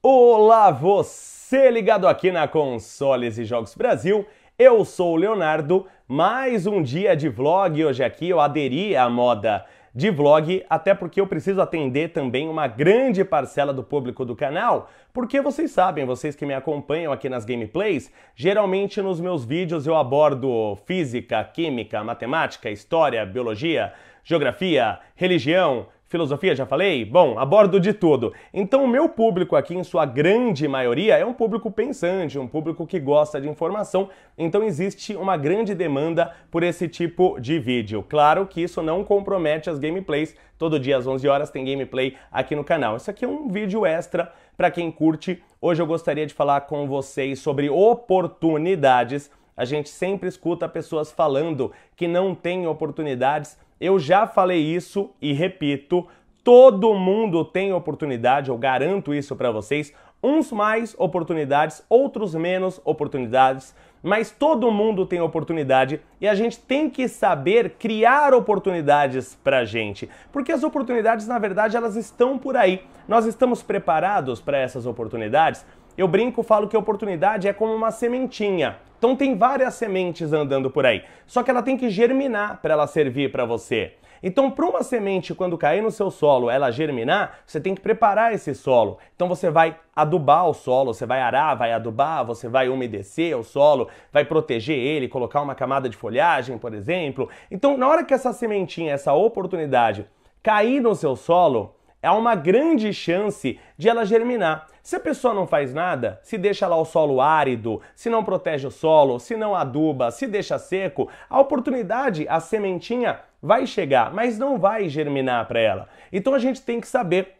Olá, você ligado aqui na Consoles e Jogos Brasil. Eu sou o Leonardo, mais um dia de vlog hoje aqui. Eu aderi à moda de vlog, até porque eu preciso atender também uma grande parcela do público do canal, porque vocês sabem, vocês que me acompanham aqui nas gameplays, geralmente nos meus vídeos eu abordo física, química, matemática, história, biologia, geografia, religião, Filosofia, já falei? Bom, abordo de tudo. Então, o meu público aqui, em sua grande maioria, é um público pensante, um público que gosta de informação, então existe uma grande demanda por esse tipo de vídeo. Claro que isso não compromete as gameplays, todo dia às 11 horas tem gameplay aqui no canal. Isso aqui é um vídeo extra para quem curte. Hoje eu gostaria de falar com vocês sobre oportunidades. A gente sempre escuta pessoas falando que não tem oportunidades eu já falei isso e repito, todo mundo tem oportunidade, eu garanto isso para vocês. Uns mais oportunidades, outros menos oportunidades, mas todo mundo tem oportunidade e a gente tem que saber criar oportunidades pra gente, porque as oportunidades na verdade elas estão por aí. Nós estamos preparados para essas oportunidades? Eu brinco, falo que a oportunidade é como uma sementinha. Então tem várias sementes andando por aí. Só que ela tem que germinar para ela servir para você. Então, para uma semente, quando cair no seu solo, ela germinar, você tem que preparar esse solo. Então, você vai adubar o solo, você vai arar, vai adubar, você vai umedecer o solo, vai proteger ele, colocar uma camada de folhagem, por exemplo. Então, na hora que essa sementinha, essa oportunidade cair no seu solo, há uma grande chance de ela germinar. Se a pessoa não faz nada, se deixa lá o solo árido, se não protege o solo, se não aduba, se deixa seco, a oportunidade, a sementinha vai chegar, mas não vai germinar para ela. Então a gente tem que saber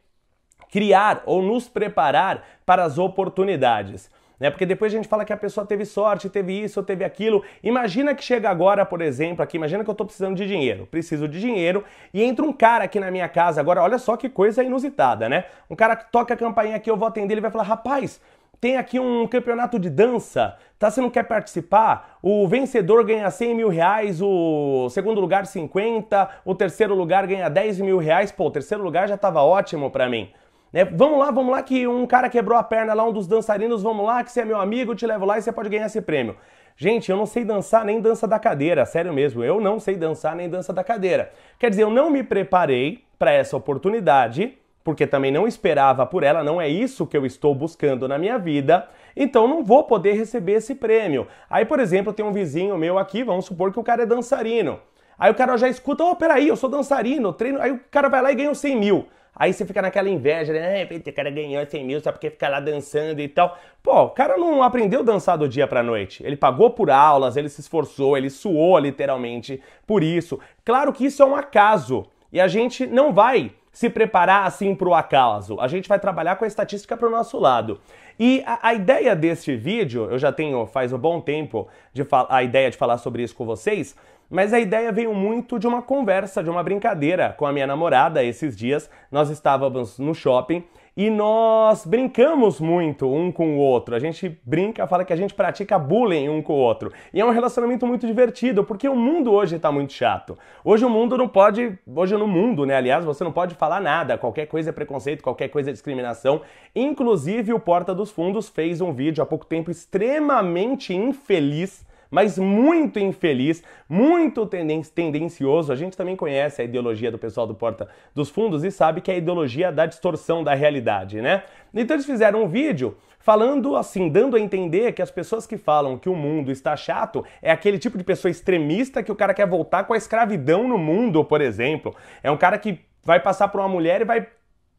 criar ou nos preparar para as oportunidades né? Porque depois a gente fala que a pessoa teve sorte, teve isso, teve aquilo. Imagina que chega agora, por exemplo, aqui, imagina que eu tô precisando de dinheiro, preciso de dinheiro e entra um cara aqui na minha casa agora, olha só que coisa inusitada, né? Um cara toca a campainha aqui, eu vou atender, ele vai falar: "Rapaz, tem aqui um campeonato de dança, tá? Você não quer participar? O vencedor ganha 100 mil reais, o segundo lugar 50, o terceiro lugar ganha 10 mil reais. Pô, o terceiro lugar já tava ótimo para mim. Né? vamos lá, vamos lá, que um cara quebrou a perna lá, um dos dançarinos, vamos lá, que você é meu amigo, eu te levo lá e você pode ganhar esse prêmio. Gente, eu não sei dançar nem dança da cadeira, sério mesmo, eu não sei dançar nem dança da cadeira. Quer dizer, eu não me preparei para essa oportunidade, porque também não esperava por ela, não é isso que eu estou buscando na minha vida, então não vou poder receber esse prêmio. Aí, por exemplo, tem um vizinho meu aqui, vamos supor que o cara é dançarino. Aí o cara já escuta, oh, peraí, eu sou dançarino, treino. Aí o cara vai lá e ganha 100 mil. Aí você fica naquela inveja, né? Ah, cara ganhou 100 mil só porque fica lá dançando e tal. Pô, o cara não aprendeu a dançar do dia pra noite. Ele pagou por aulas, ele se esforçou, ele suou literalmente por isso. Claro que isso é um acaso. E a gente não vai se preparar assim para o acaso. A gente vai trabalhar com a estatística para o nosso lado. E a, a, ideia deste vídeo, eu já tenho faz um bom tempo de a ideia de falar sobre isso com vocês, mas a ideia veio muito de uma conversa, de uma brincadeira com a minha namorada esses dias. Nós estávamos no shopping e nós brincamos muito um com o outro. A gente brinca, fala que a gente pratica bullying um com o outro. E é um relacionamento muito divertido, porque o mundo hoje está muito chato. Hoje o mundo não pode, hoje no mundo, né, aliás, você não pode falar nada, qualquer coisa é preconceito, qualquer coisa é discriminação. Inclusive o Porta dos Fundos fez um vídeo há pouco tempo extremamente infeliz mas muito infeliz, muito tendencioso. A gente também conhece a ideologia do pessoal do Porta dos Fundos e sabe que é a ideologia da distorção da realidade, né? Então eles fizeram um vídeo falando assim, dando a entender que as pessoas que falam que o mundo está chato é aquele tipo de pessoa extremista que o cara quer voltar com a escravidão no mundo, por exemplo. É um cara que vai passar por uma mulher e vai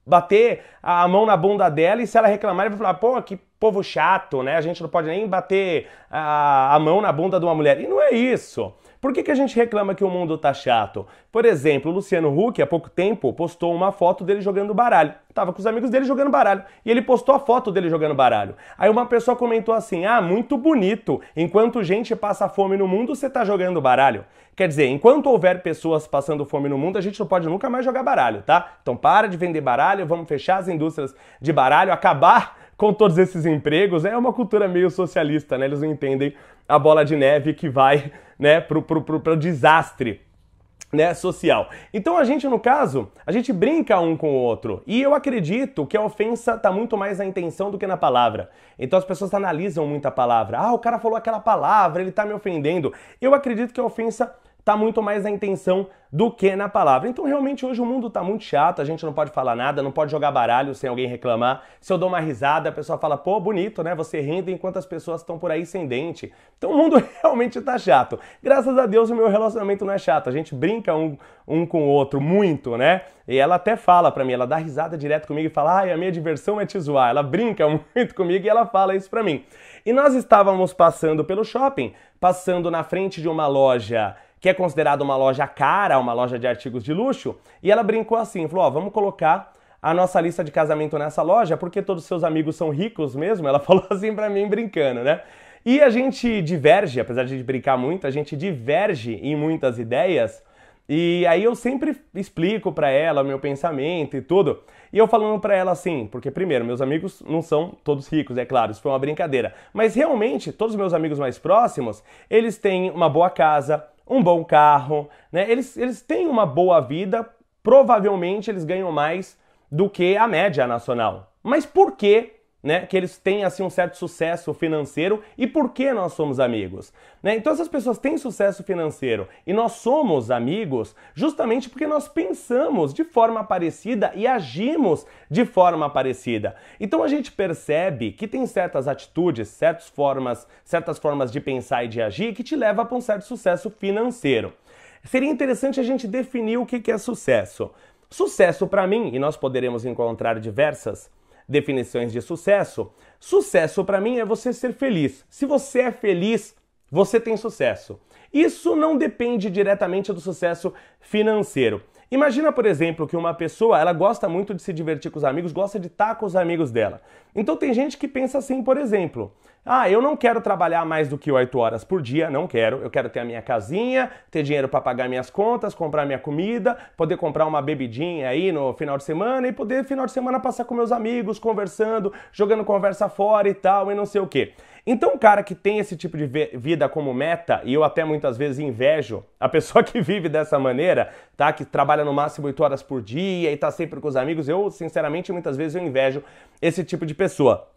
bater a mão na bunda dela e se ela reclamar, ele vai falar, pô, que povo chato, né? A gente não pode nem bater a, a mão na bunda de uma mulher. E não é isso. Por que, que a gente reclama que o mundo tá chato? Por exemplo, o Luciano Huck, há pouco tempo, postou uma foto dele jogando baralho. Tava com os amigos dele jogando baralho. E ele postou a foto dele jogando baralho. Aí uma pessoa comentou assim: Ah, muito bonito. Enquanto gente passa fome no mundo, você tá jogando baralho. Quer dizer, enquanto houver pessoas passando fome no mundo, a gente não pode nunca mais jogar baralho, tá? Então para de vender baralho, vamos fechar as indústrias de baralho, acabar com todos esses empregos, é uma cultura meio socialista, né? Eles não entendem a bola de neve que vai, né, pro, pro, pro, pro desastre né, social. Então a gente, no caso, a gente brinca um com o outro. E eu acredito que a ofensa está muito mais na intenção do que na palavra. Então as pessoas analisam muito a palavra. Ah, o cara falou aquela palavra, ele está me ofendendo. Eu acredito que a ofensa está muito mais na intenção do que na palavra. Então, realmente, hoje o mundo está muito chato, a gente não pode falar nada, não pode jogar baralho sem alguém reclamar. Se eu dou uma risada, a pessoa fala, pô, bonito, né? Você rindo enquanto as pessoas estão por aí sem dente. Então, o mundo realmente está chato. Graças a Deus, o meu relacionamento não é chato. A gente brinca um, um com o outro muito, né? E ela até fala para mim, ela dá risada direto comigo e fala, ai, a minha diversão é te zoar. Ela brinca muito comigo e ela fala isso para mim. E nós estávamos passando pelo shopping, passando na frente de uma loja que é considerada uma loja cara, uma loja de artigos de luxo, e ela brincou assim, falou, ó, vamos colocar a nossa lista de casamento nessa loja, porque todos seus amigos são ricos mesmo, ela falou assim para mim brincando, né? E a gente diverge, apesar de brincar muito, a gente diverge em muitas ideias, e aí eu sempre explico para ela o meu pensamento e tudo. E eu falando para ela assim, porque primeiro, meus amigos não são todos ricos, é claro, isso foi uma brincadeira. Mas realmente, todos os meus amigos mais próximos, eles têm uma boa casa, um bom carro, né? Eles, eles têm uma boa vida, provavelmente eles ganham mais do que a média nacional. Mas por que né, que eles têm assim um certo sucesso financeiro e por que nós somos amigos. Né? Então essas pessoas têm sucesso financeiro e nós somos amigos justamente porque nós pensamos de forma parecida e agimos de forma parecida. Então a gente percebe que tem certas atitudes, certas formas, certas formas de pensar e de agir que te leva para um certo sucesso financeiro. Seria interessante a gente definir o que é sucesso. Sucesso para mim, e nós poderemos encontrar diversas definições de sucesso, sucesso para mim é você ser feliz. Se você é feliz, você tem sucesso. Isso não depende diretamente do sucesso financeiro. Imagina, por exemplo, que uma pessoa, ela gosta muito de se divertir com os amigos, gosta de estar com os amigos dela. Então tem gente que pensa assim, por exemplo, ah, eu não quero trabalhar mais do que 8 horas por dia, não quero. Eu quero ter a minha casinha, ter dinheiro para pagar minhas contas, comprar minha comida, poder comprar uma bebidinha aí no final de semana e poder final de semana passar com meus amigos, conversando, jogando conversa fora e tal, e não sei o quê. Então, um cara que tem esse tipo de vida como meta, e eu até muitas vezes invejo a pessoa que vive dessa maneira, tá? Que trabalha no máximo 8 horas por dia e tá sempre com os amigos, eu, sinceramente, muitas vezes eu invejo esse tipo de pessoa.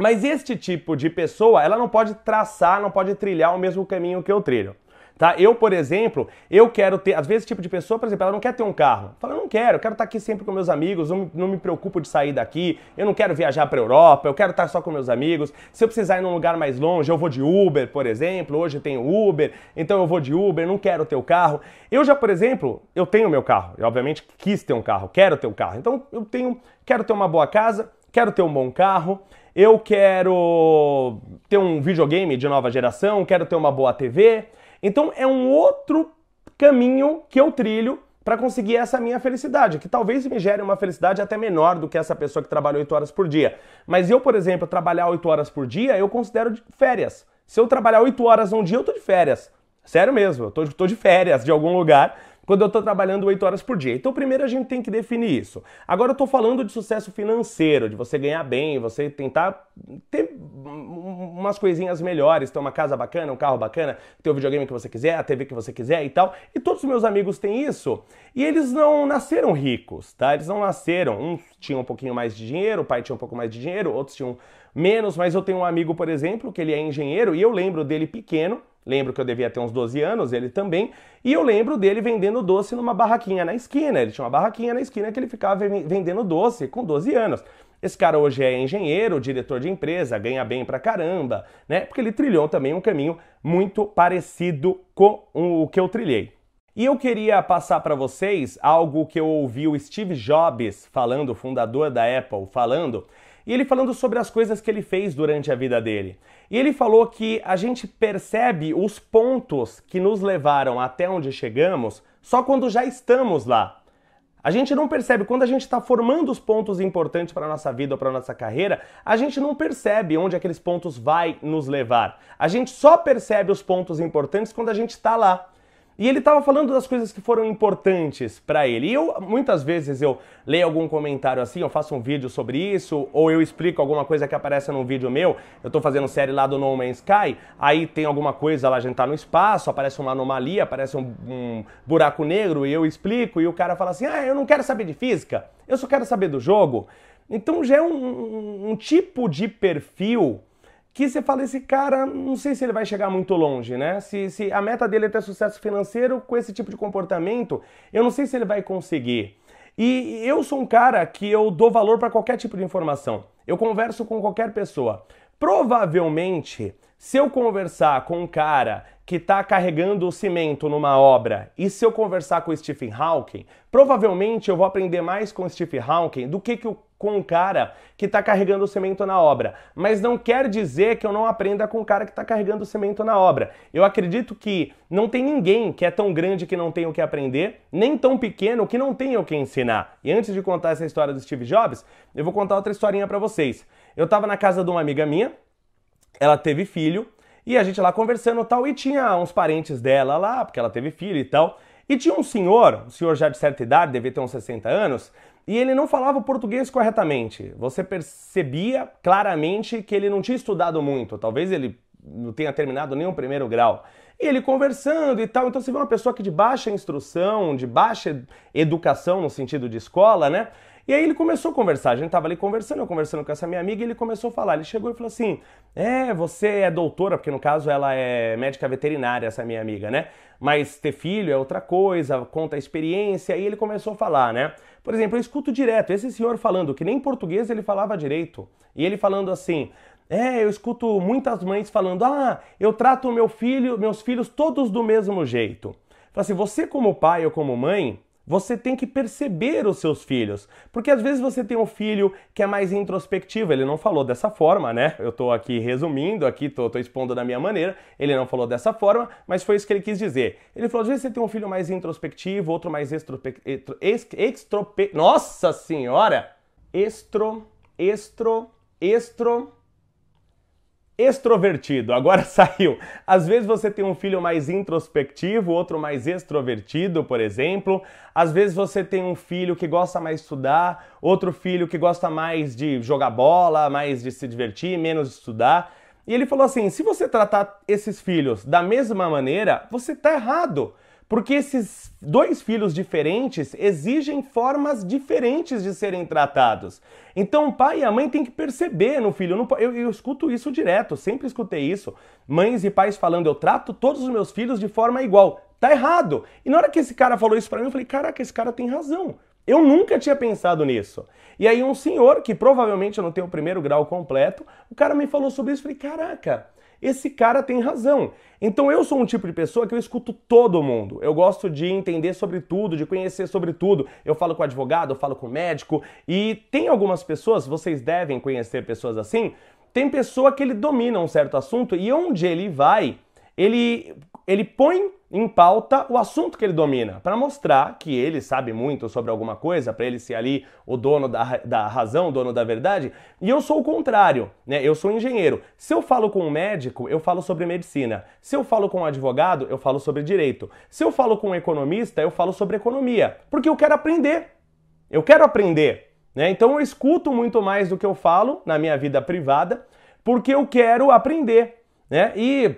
Mas este tipo de pessoa, ela não pode traçar, não pode trilhar o mesmo caminho que eu trilho. Tá? Eu, por exemplo, eu quero ter. Às vezes, esse tipo de pessoa, por exemplo, ela não quer ter um carro. Fala, eu não quero, eu quero estar aqui sempre com meus amigos, não, não me preocupo de sair daqui, eu não quero viajar para Europa, eu quero estar só com meus amigos. Se eu precisar ir num lugar mais longe, eu vou de Uber, por exemplo. Hoje tem Uber, então eu vou de Uber, não quero ter o carro. Eu já, por exemplo, eu tenho meu carro. Eu, obviamente, quis ter um carro, quero ter um carro. Então, eu tenho. Quero ter uma boa casa, quero ter um bom carro eu quero ter um videogame de nova geração, quero ter uma boa TV. Então é um outro caminho que eu trilho para conseguir essa minha felicidade, que talvez me gere uma felicidade até menor do que essa pessoa que trabalha 8 horas por dia. Mas eu, por exemplo, trabalhar 8 horas por dia, eu considero de férias. Se eu trabalhar 8 horas um dia, eu tô de férias. Sério mesmo, eu tô, de férias de algum lugar quando eu estou trabalhando 8 horas por dia. Então, primeiro a gente tem que definir isso. Agora eu estou falando de sucesso financeiro, de você ganhar bem, você tentar ter umas coisinhas melhores, ter uma casa bacana, um carro bacana, ter o videogame que você quiser, a TV que você quiser e tal. E todos os meus amigos têm isso. E eles não nasceram ricos, tá? Eles não nasceram. Uns tinham um pouquinho mais de dinheiro, o pai tinha um pouco mais de dinheiro, outros tinham menos, mas eu tenho um amigo, por exemplo, que ele é engenheiro e eu lembro dele pequeno Lembro que eu devia ter uns 12 anos, ele também, e eu lembro dele vendendo doce numa barraquinha na esquina. Ele tinha uma barraquinha na esquina que ele ficava vendendo doce com 12 anos. Esse cara hoje é engenheiro, diretor de empresa, ganha bem pra caramba, né? Porque ele trilhou também um caminho muito parecido com o que eu trilhei. E eu queria passar para vocês algo que eu ouvi o Steve Jobs falando, o fundador da Apple, falando, e ele falando sobre as coisas que ele fez durante a vida dele. E ele falou que a gente percebe os pontos que nos levaram até onde chegamos só quando já estamos lá. A gente não percebe, quando a gente está formando os pontos importantes para a nossa vida ou para a nossa carreira, a gente não percebe onde aqueles pontos vai nos levar. A gente só percebe os pontos importantes quando a gente está lá. E ele estava falando das coisas que foram importantes para ele. E eu muitas vezes eu leio algum comentário assim, eu faço um vídeo sobre isso, ou eu explico alguma coisa que aparece num vídeo meu. Eu estou fazendo série lá do No Man's Sky, aí tem alguma coisa lá, a gente tá no espaço, aparece uma anomalia, aparece um, um buraco negro e eu explico e o cara fala assim: "Ah, eu não quero saber de física, eu só quero saber do jogo". Então já é um, um, um tipo de perfil que você fala, esse cara, não sei se ele vai chegar muito longe, né? Se, se a meta dele é ter sucesso financeiro com esse tipo de comportamento, eu não sei se ele vai conseguir. E eu sou um cara que eu dou valor para qualquer tipo de informação. Eu converso com qualquer pessoa. Provavelmente, se eu conversar com um cara que está carregando o cimento numa obra e se eu conversar com o Stephen Hawking, provavelmente eu vou aprender mais com o Stephen Hawking do que, que o com o cara que está carregando o cimento na obra. Mas não quer dizer que eu não aprenda com o cara que está carregando o cimento na obra. Eu acredito que não tem ninguém que é tão grande que não tem o que aprender, nem tão pequeno que não tem o que ensinar. E antes de contar essa história do Steve Jobs, eu vou contar outra historinha para vocês. Eu estava na casa de uma amiga minha, ela teve filho, e a gente lá conversando tal, e tinha uns parentes dela lá, porque ela teve filho e tal. E tinha um senhor, um senhor já de certa idade, devia ter uns 60 anos, e ele não falava o português corretamente. Você percebia claramente que ele não tinha estudado muito. Talvez ele não tenha terminado nenhum primeiro grau. E ele conversando e tal. Então você vê uma pessoa que de baixa instrução, de baixa educação no sentido de escola, né? E aí ele começou a conversar. A gente tava ali conversando, eu conversando com essa minha amiga, e ele começou a falar. Ele chegou e falou assim: É, você é doutora, porque no caso ela é médica veterinária, essa minha amiga, né? Mas ter filho é outra coisa, conta a experiência. E ele começou a falar, né? Por exemplo, eu escuto direto esse senhor falando que nem português ele falava direito. E ele falando assim: é, eu escuto muitas mães falando: ah, eu trato meu filho, meus filhos todos do mesmo jeito. Fala assim, você como pai ou como mãe, você tem que perceber os seus filhos, porque às vezes você tem um filho que é mais introspectivo, ele não falou dessa forma, né? Eu tô aqui resumindo, aqui tô, tô expondo da minha maneira, ele não falou dessa forma, mas foi isso que ele quis dizer. Ele falou, às vezes você tem um filho mais introspectivo, outro mais extrope... Extro... extrope... Nossa senhora! extro, extro, extro extrovertido. Agora saiu. Às vezes você tem um filho mais introspectivo, outro mais extrovertido, por exemplo. Às vezes você tem um filho que gosta mais de estudar, outro filho que gosta mais de jogar bola, mais de se divertir, menos de estudar. E ele falou assim: se você tratar esses filhos da mesma maneira, você tá errado. Porque esses dois filhos diferentes exigem formas diferentes de serem tratados. Então o pai e a mãe têm que perceber no filho. Eu, eu, escuto isso direto, sempre escutei isso. Mães e pais falando, eu trato todos os meus filhos de forma igual. Tá errado. E na hora que esse cara falou isso pra mim, eu falei, caraca, esse cara tem razão. Eu nunca tinha pensado nisso. E aí um senhor, que provavelmente eu não tenho o primeiro grau completo, o cara me falou sobre isso, eu falei, caraca, esse cara tem razão. Então eu sou um tipo de pessoa que eu escuto todo mundo. Eu gosto de entender sobre tudo, de conhecer sobre tudo. Eu falo com advogado, eu falo com médico e tem algumas pessoas, vocês devem conhecer pessoas assim, tem pessoa que ele domina um certo assunto e onde ele vai, ele, ele põe em pauta o assunto que ele domina, para mostrar que ele sabe muito sobre alguma coisa, para ele ser ali o dono da, da razão, o dono da verdade. E eu sou o contrário, né? Eu sou engenheiro. Se eu falo com um médico, eu falo sobre medicina. Se eu falo com um advogado, eu falo sobre direito. Se eu falo com um economista, eu falo sobre economia, porque eu quero aprender. Eu quero aprender, né? Então eu escuto muito mais do que eu falo na minha vida privada, porque eu quero aprender, né? E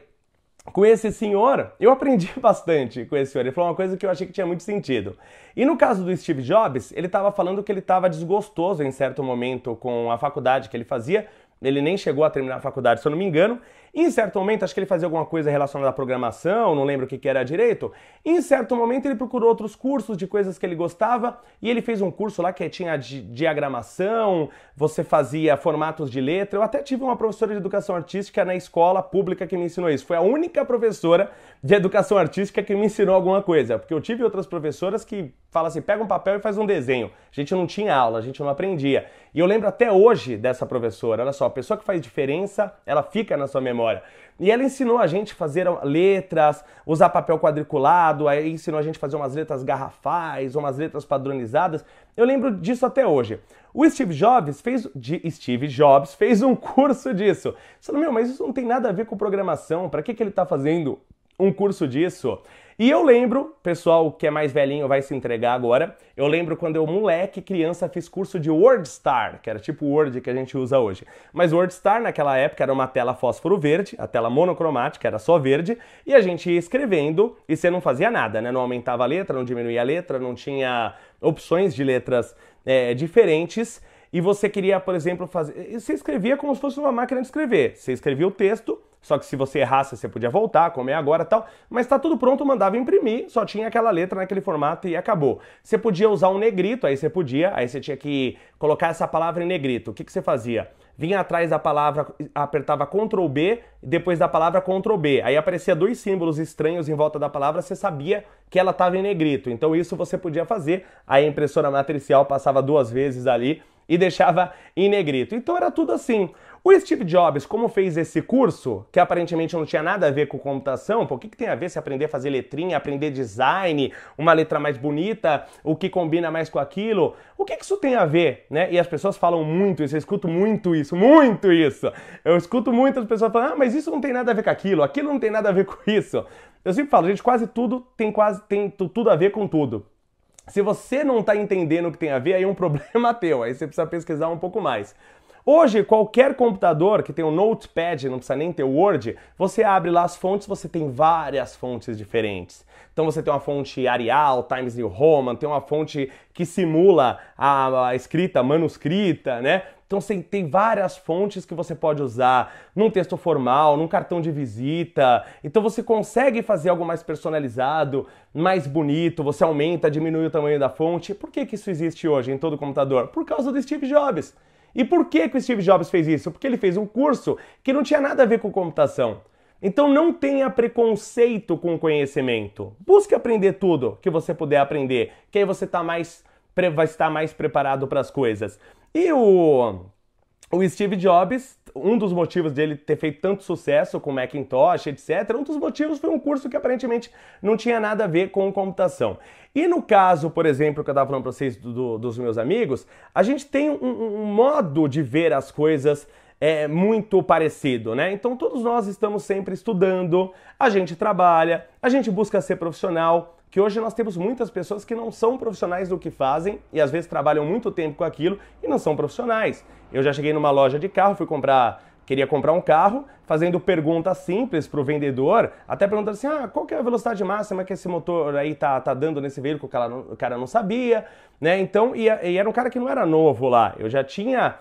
com esse senhor, eu aprendi bastante com esse senhor. Ele falou uma coisa que eu achei que tinha muito sentido. E no caso do Steve Jobs, ele estava falando que ele estava desgostoso em certo momento com a faculdade que ele fazia. Ele nem chegou a terminar a faculdade, se eu não me engano. Em certo momento, acho que ele fazia alguma coisa relacionada à programação, não lembro o que, que era direito. Em certo momento, ele procurou outros cursos de coisas que ele gostava e ele fez um curso lá que tinha di diagramação, você fazia formatos de letra. Eu até tive uma professora de educação artística na escola pública que me ensinou isso. Foi a única professora de educação artística que me ensinou alguma coisa, porque eu tive outras professoras que falam assim: pega um papel e faz um desenho. A gente não tinha aula, a gente não aprendia. E eu lembro até hoje dessa professora. Olha só, a pessoa que faz diferença, ela fica na sua memória memória. E ela ensinou a gente a fazer letras, usar papel quadriculado, aí ensinou a gente a fazer umas letras garrafais, umas letras padronizadas. Eu lembro disso até hoje. O Steve Jobs fez Steve Jobs fez um curso disso. Você meu, mas isso não tem nada a ver com programação. Para que que ele está fazendo um curso disso? E eu lembro, pessoal que é mais velhinho vai se entregar agora, eu lembro quando eu, moleque, criança, fiz curso de WordStar, que era tipo o Word que a gente usa hoje. Mas WordStar naquela época era uma tela fósforo verde, a tela monocromática era só verde, e a gente ia escrevendo e você não fazia nada, né? Não aumentava a letra, não diminuía a letra, não tinha opções de letras é, diferentes e você queria, por exemplo, fazer. Você escrevia como se fosse uma máquina de escrever. Você escrevia o texto, só que se você errasse, você podia voltar, comer agora tal. Mas tá tudo pronto, mandava imprimir, só tinha aquela letra naquele formato e acabou. Você podia usar um negrito, aí você podia, aí você tinha que colocar essa palavra em negrito. O que, que você fazia? vinha atrás da palavra, apertava Ctrl B, depois da palavra Ctrl B. Aí aparecia dois símbolos estranhos em volta da palavra, você sabia que ela estava em negrito. Então isso você podia fazer. Aí a impressora matricial passava duas vezes ali e deixava em negrito. Então era tudo assim. O Steve Jobs, como fez esse curso, que aparentemente não tinha nada a ver com computação, pô, o que, que tem a ver se aprender a fazer letrinha, aprender design, uma letra mais bonita, o que combina mais com aquilo? O que, que isso tem a ver, né? E as pessoas falam muito isso, eu escuto muito isso, muito isso. Eu escuto muitas pessoas falando, ah, mas isso não tem nada a ver com aquilo, aquilo não tem nada a ver com isso. Eu sempre falo, gente, quase tudo tem quase tem tudo a ver com tudo. Se você não está entendendo o que tem a ver, aí é um problema teu, aí você precisa pesquisar um pouco mais. Hoje, qualquer computador que tem um Notepad, não precisa nem ter o Word, você abre lá as fontes, você tem várias fontes diferentes. Então você tem uma fonte Arial, Times New Roman, tem uma fonte que simula a, a escrita manuscrita, né? Então tem várias fontes que você pode usar num texto formal, num cartão de visita. Então você consegue fazer algo mais personalizado, mais bonito, você aumenta, diminui o tamanho da fonte. Por que, que isso existe hoje em todo computador? Por causa do Steve Jobs. E por que, que o Steve Jobs fez isso? Porque ele fez um curso que não tinha nada a ver com computação. Então não tenha preconceito com o conhecimento. Busque aprender tudo que você puder aprender, que aí você tá mais, vai estar mais preparado para as coisas. E o, o Steve Jobs um dos motivos dele ter feito tanto sucesso com Macintosh, etc., um dos motivos foi um curso que aparentemente não tinha nada a ver com computação. E no caso, por exemplo, que eu estava falando para vocês do, do, dos meus amigos, a gente tem um, um modo de ver as coisas é muito parecido, né? Então todos nós estamos sempre estudando, a gente trabalha, a gente busca ser profissional, que hoje nós temos muitas pessoas que não são profissionais do que fazem e às vezes trabalham muito tempo com aquilo e não são profissionais. Eu já cheguei numa loja de carro, fui comprar, queria comprar um carro, fazendo perguntas simples para o vendedor, até perguntando assim, ah, qual que é a velocidade máxima que esse motor aí tá, tá dando nesse veículo, que o cara não sabia, né? Então, e, e era um cara que não era novo lá, eu já tinha,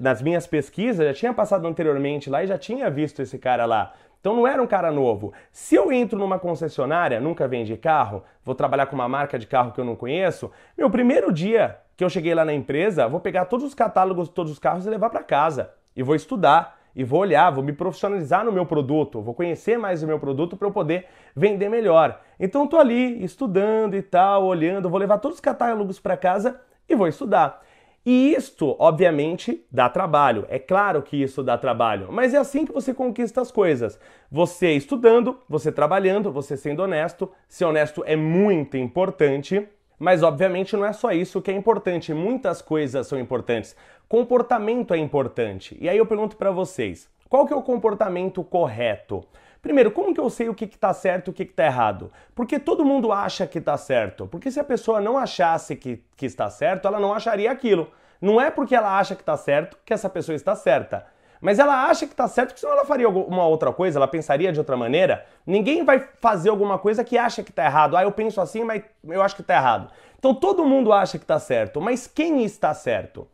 nas minhas pesquisas, já tinha passado anteriormente lá e já tinha visto esse cara lá. Então não era um cara novo. Se eu entro numa concessionária, nunca vendi carro, vou trabalhar com uma marca de carro que eu não conheço, meu primeiro dia que eu cheguei lá na empresa, vou pegar todos os catálogos de todos os carros e levar para casa. E vou estudar, e vou olhar, vou me profissionalizar no meu produto, vou conhecer mais o meu produto para eu poder vender melhor. Então estou ali estudando e tal, olhando, vou levar todos os catálogos para casa e vou estudar. E isto, obviamente, dá trabalho. É claro que isso dá trabalho, mas é assim que você conquista as coisas. Você estudando, você trabalhando, você sendo honesto. Ser honesto é muito importante, mas obviamente não é só isso que é importante. Muitas coisas são importantes. Comportamento é importante. E aí eu pergunto para vocês: qual que é o comportamento correto? Primeiro, como que eu sei o que está certo e o que está errado? Porque todo mundo acha que está certo. Porque se a pessoa não achasse que, que está certo, ela não acharia aquilo. Não é porque ela acha que está certo que essa pessoa está certa. Mas ela acha que está certo, porque senão ela faria uma outra coisa, ela pensaria de outra maneira. Ninguém vai fazer alguma coisa que acha que está errado. Ah, eu penso assim, mas eu acho que está errado. Então todo mundo acha que está certo, mas quem está certo?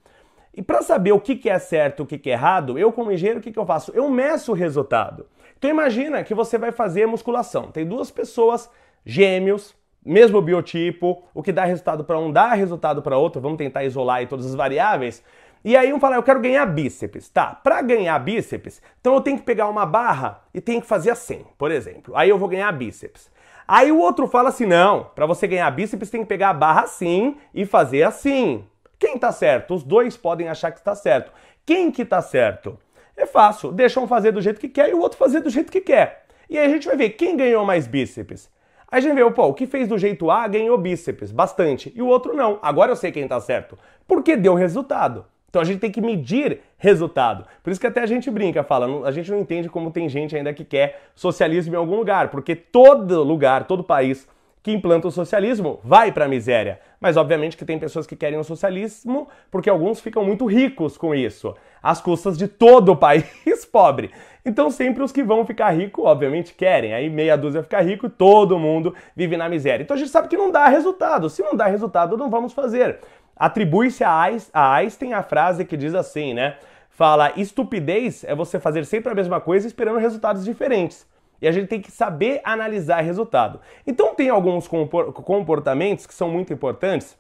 E para saber o que, que é certo e o que, que é errado, eu como engenheiro, o que, que eu faço? Eu meço o resultado. Então imagina que você vai fazer musculação. Tem duas pessoas gêmeos, mesmo biotipo, o que dá resultado para um dá resultado para outro. Vamos tentar isolar aí todas as variáveis. E aí um fala, eu quero ganhar bíceps. Tá, para ganhar bíceps, então eu tenho que pegar uma barra e tenho que fazer assim, por exemplo. Aí eu vou ganhar bíceps. Aí o outro fala assim, não, para você ganhar bíceps tem que pegar a barra assim e fazer assim. Quem tá certo? Os dois podem achar que está certo. Quem que tá certo? É fácil, deixa um fazer do jeito que quer e o outro fazer do jeito que quer. E aí a gente vai ver quem ganhou mais bíceps. Aí a gente vê, pô, o que fez do jeito A ganhou bíceps, bastante, e o outro não. Agora eu sei quem tá certo. Porque deu resultado. Então a gente tem que medir resultado. Por isso que até a gente brinca, fala, a gente não entende como tem gente ainda que quer socialismo em algum lugar, porque todo lugar, todo país que implanta o socialismo vai para a miséria. Mas obviamente que tem pessoas que querem o socialismo porque alguns ficam muito ricos com isso às custas de todo o país pobre. Então sempre os que vão ficar ricos, obviamente, querem. Aí meia dúzia ficar rico e todo mundo vive na miséria. Então a gente sabe que não dá resultado. Se não dá resultado, não vamos fazer. Atribui-se a Einstein a frase que diz assim, né? Fala, estupidez é você fazer sempre a mesma coisa esperando resultados diferentes. E a gente tem que saber analisar resultado. Então tem alguns comportamentos que são muito importantes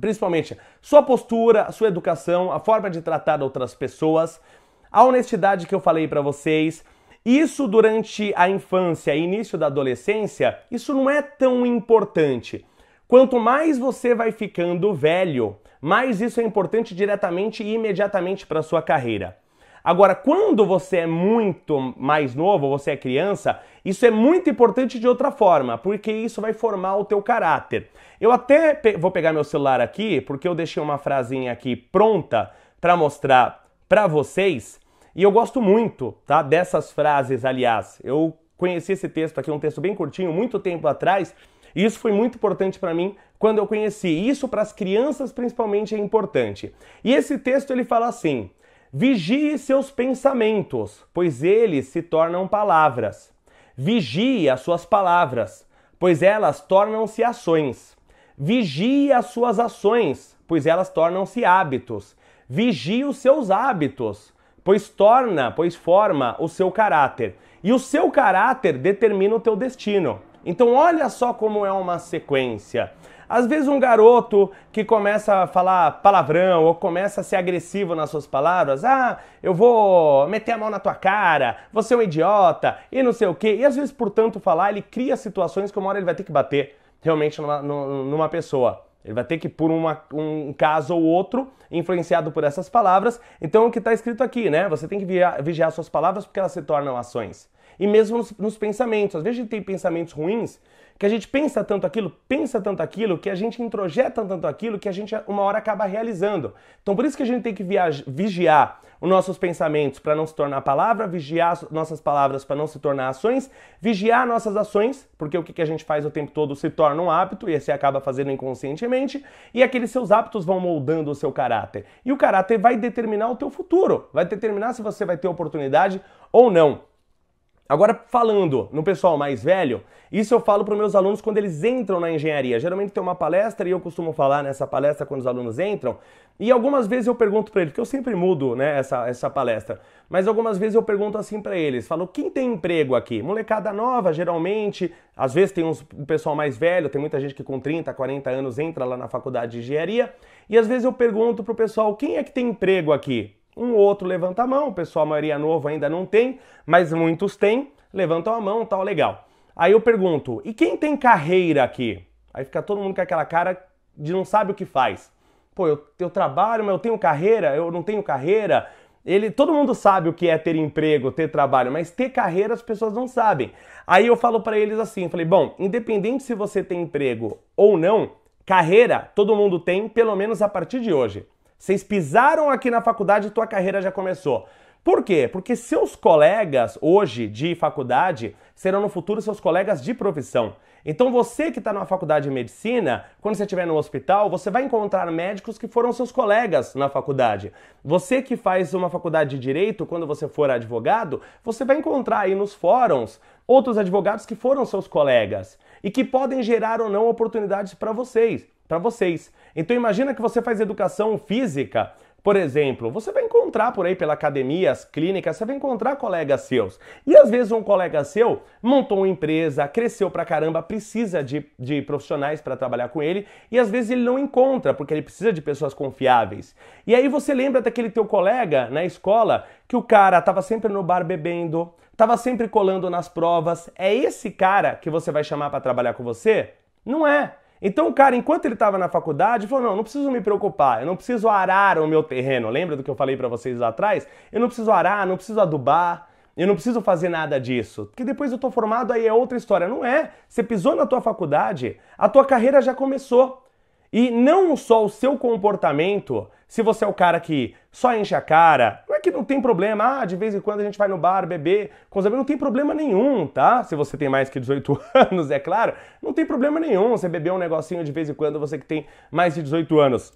Principalmente sua postura, sua educação, a forma de tratar outras pessoas, a honestidade que eu falei para vocês. Isso durante a infância e início da adolescência, isso não é tão importante. Quanto mais você vai ficando velho, mais isso é importante diretamente e imediatamente para sua carreira. Agora, quando você é muito mais novo, você é criança, isso é muito importante de outra forma, porque isso vai formar o teu caráter. Eu até pe vou pegar meu celular aqui, porque eu deixei uma frasinha aqui pronta para mostrar para vocês, e eu gosto muito, tá, dessas frases, aliás. Eu conheci esse texto aqui, um texto bem curtinho, muito tempo atrás, e isso foi muito importante para mim quando eu conheci. Isso para as crianças principalmente é importante. E esse texto ele fala assim: Vigie seus pensamentos, pois eles se tornam palavras. Vigie as suas palavras, pois elas tornam-se ações. Vigie as suas ações, pois elas tornam-se hábitos. Vigie os seus hábitos, pois torna, pois forma o seu caráter. E o seu caráter determina o teu destino. Então olha só como é uma sequência. Às vezes um garoto que começa a falar palavrão ou começa a ser agressivo nas suas palavras, ah, eu vou meter a mão na tua cara, você é um idiota e não sei o quê. E às vezes, por tanto falar, ele cria situações que uma hora ele vai ter que bater realmente numa, numa pessoa. Ele vai ter que, por uma, um caso ou outro, influenciado por essas palavras. Então, o que está escrito aqui, né? Você tem que vigiar suas palavras porque elas se tornam ações. E mesmo nos, nos pensamentos. Às vezes a gente tem pensamentos ruins que a gente pensa tanto aquilo, pensa tanto aquilo, que a gente introjeta tanto aquilo, que a gente uma hora acaba realizando. Então por isso que a gente tem que vigiar os nossos pensamentos para não se tornar palavra, vigiar nossas palavras para não se tornar ações, vigiar nossas ações, porque o que a gente faz o tempo todo se torna um hábito e você acaba fazendo inconscientemente, e aqueles seus hábitos vão moldando o seu caráter. E o caráter vai determinar o teu futuro, vai determinar se você vai ter oportunidade ou não. Agora, falando no pessoal mais velho, isso eu falo para os meus alunos quando eles entram na engenharia. Geralmente tem uma palestra e eu costumo falar nessa palestra quando os alunos entram. E algumas vezes eu pergunto para eles, porque eu sempre mudo né, essa, essa palestra, mas algumas vezes eu pergunto assim para eles: falo, quem tem emprego aqui? Molecada nova, geralmente. Às vezes tem uns, um pessoal mais velho, tem muita gente que com 30, 40 anos entra lá na faculdade de engenharia. E às vezes eu pergunto para o pessoal: quem é que tem emprego aqui? Um outro levanta a mão, o pessoal, a maioria novo ainda não tem, mas muitos têm, levantam a mão, tal, legal. Aí eu pergunto, e quem tem carreira aqui? Aí fica todo mundo com aquela cara de não sabe o que faz. Pô, eu, eu trabalho, mas eu tenho carreira, eu não tenho carreira. Ele, todo mundo sabe o que é ter emprego, ter trabalho, mas ter carreira as pessoas não sabem. Aí eu falo para eles assim, falei, bom, independente se você tem emprego ou não, carreira todo mundo tem, pelo menos a partir de hoje. Vocês pisaram aqui na faculdade e tua carreira já começou. Por quê? Porque seus colegas hoje de faculdade serão no futuro seus colegas de profissão. Então você que está na faculdade de medicina, quando você estiver no hospital, você vai encontrar médicos que foram seus colegas na faculdade. Você que faz uma faculdade de direito, quando você for advogado, você vai encontrar aí nos fóruns outros advogados que foram seus colegas e que podem gerar ou não oportunidades para vocês para vocês. Então imagina que você faz educação física, por exemplo, você vai encontrar por aí pela academia, as clínicas, você vai encontrar colegas seus. E às vezes um colega seu montou uma empresa, cresceu pra caramba, precisa de, de profissionais para trabalhar com ele, e às vezes ele não encontra, porque ele precisa de pessoas confiáveis. E aí você lembra daquele teu colega na escola que o cara tava sempre no bar bebendo, tava sempre colando nas provas. É esse cara que você vai chamar para trabalhar com você? Não é. Então o cara, enquanto ele estava na faculdade, falou: não, não preciso me preocupar, eu não preciso arar o meu terreno. Lembra do que eu falei para vocês lá atrás? Eu não preciso arar, não preciso adubar, eu não preciso fazer nada disso. Porque depois eu tô formado, aí é outra história. Não é. Você pisou na tua faculdade, a tua carreira já começou. E não só o seu comportamento, se você é o cara que só enche a cara, não é que não tem problema, ah, de vez em quando a gente vai no bar beber com os amigos, não tem problema nenhum, tá? Se você tem mais que 18 anos, é claro, não tem problema nenhum você beber um negocinho de vez em quando, você que tem mais de 18 anos.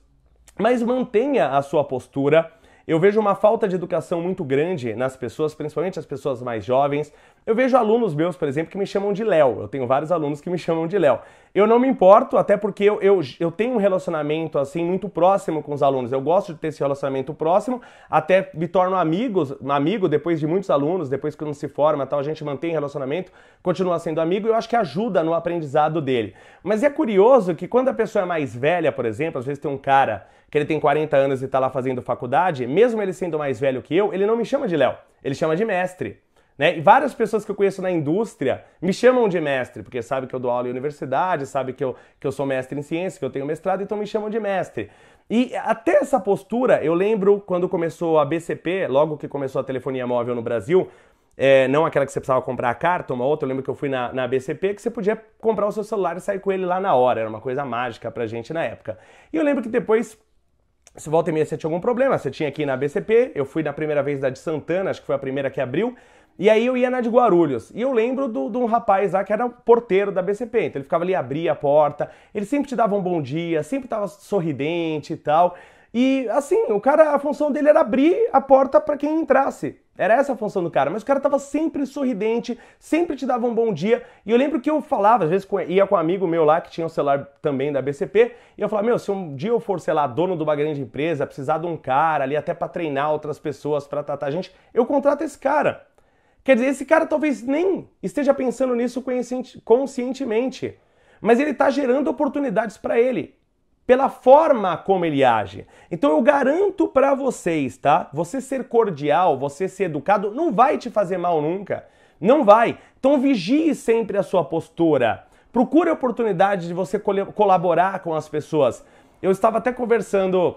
Mas mantenha a sua postura. Eu vejo uma falta de educação muito grande nas pessoas, principalmente as pessoas mais jovens. Eu vejo alunos meus, por exemplo, que me chamam de Léo. Eu tenho vários alunos que me chamam de Léo. Eu não me importo, até porque eu, eu, eu, tenho um relacionamento assim muito próximo com os alunos. Eu gosto de ter esse relacionamento próximo, até me torno amigos, amigo depois de muitos alunos, depois que não se forma tal, a gente mantém relacionamento, continua sendo amigo e eu acho que ajuda no aprendizado dele. Mas é curioso que quando a pessoa é mais velha, por exemplo, às vezes tem um cara que ele tem 40 anos e está lá fazendo faculdade, mesmo ele sendo mais velho que eu, ele não me chama de Léo, ele chama de mestre. Né? E várias pessoas que eu conheço na indústria me chamam de mestre, porque sabe que eu dou aula em universidade, sabe que eu, que eu sou mestre em ciência, que eu tenho mestrado, então me chamam de mestre. E até essa postura, eu lembro quando começou a BCP, logo que começou a telefonia móvel no Brasil, é, não aquela que você precisava comprar a carta, uma outra, eu lembro que eu fui na, na BCP, que você podia comprar o seu celular e sair com ele lá na hora, era uma coisa mágica pra gente na época. E eu lembro que depois se volta e meia você tinha algum problema, você tinha aqui na BCP, eu fui na primeira vez da de Santana, acho que foi a primeira que abriu, e aí eu ia na de Guarulhos. E eu lembro de um rapaz lá que era porteiro da BCP. Então ele ficava ali, abria a porta, ele sempre te dava um bom dia, sempre tava sorridente e tal. E assim, o cara, a função dele era abrir a porta para quem entrasse. Era essa a função do cara, mas o cara tava sempre sorridente, sempre te dava um bom dia. E eu lembro que eu falava, às vezes ia com um amigo meu lá que tinha um celular também da BCP, e eu falava: "Meu, se um dia eu for, sei lá, dono de uma grande empresa, precisar de um cara ali até para treinar outras pessoas, para tratar gente, eu contrato esse cara". Quer dizer, esse cara talvez nem esteja pensando nisso conscientemente, mas ele está gerando oportunidades para ele pela forma como ele age. Então eu garanto para vocês, tá? Você ser cordial, você ser educado não vai te fazer mal nunca. Não vai. Então vigie sempre a sua postura. Procure a oportunidade de você colaborar com as pessoas. Eu estava até conversando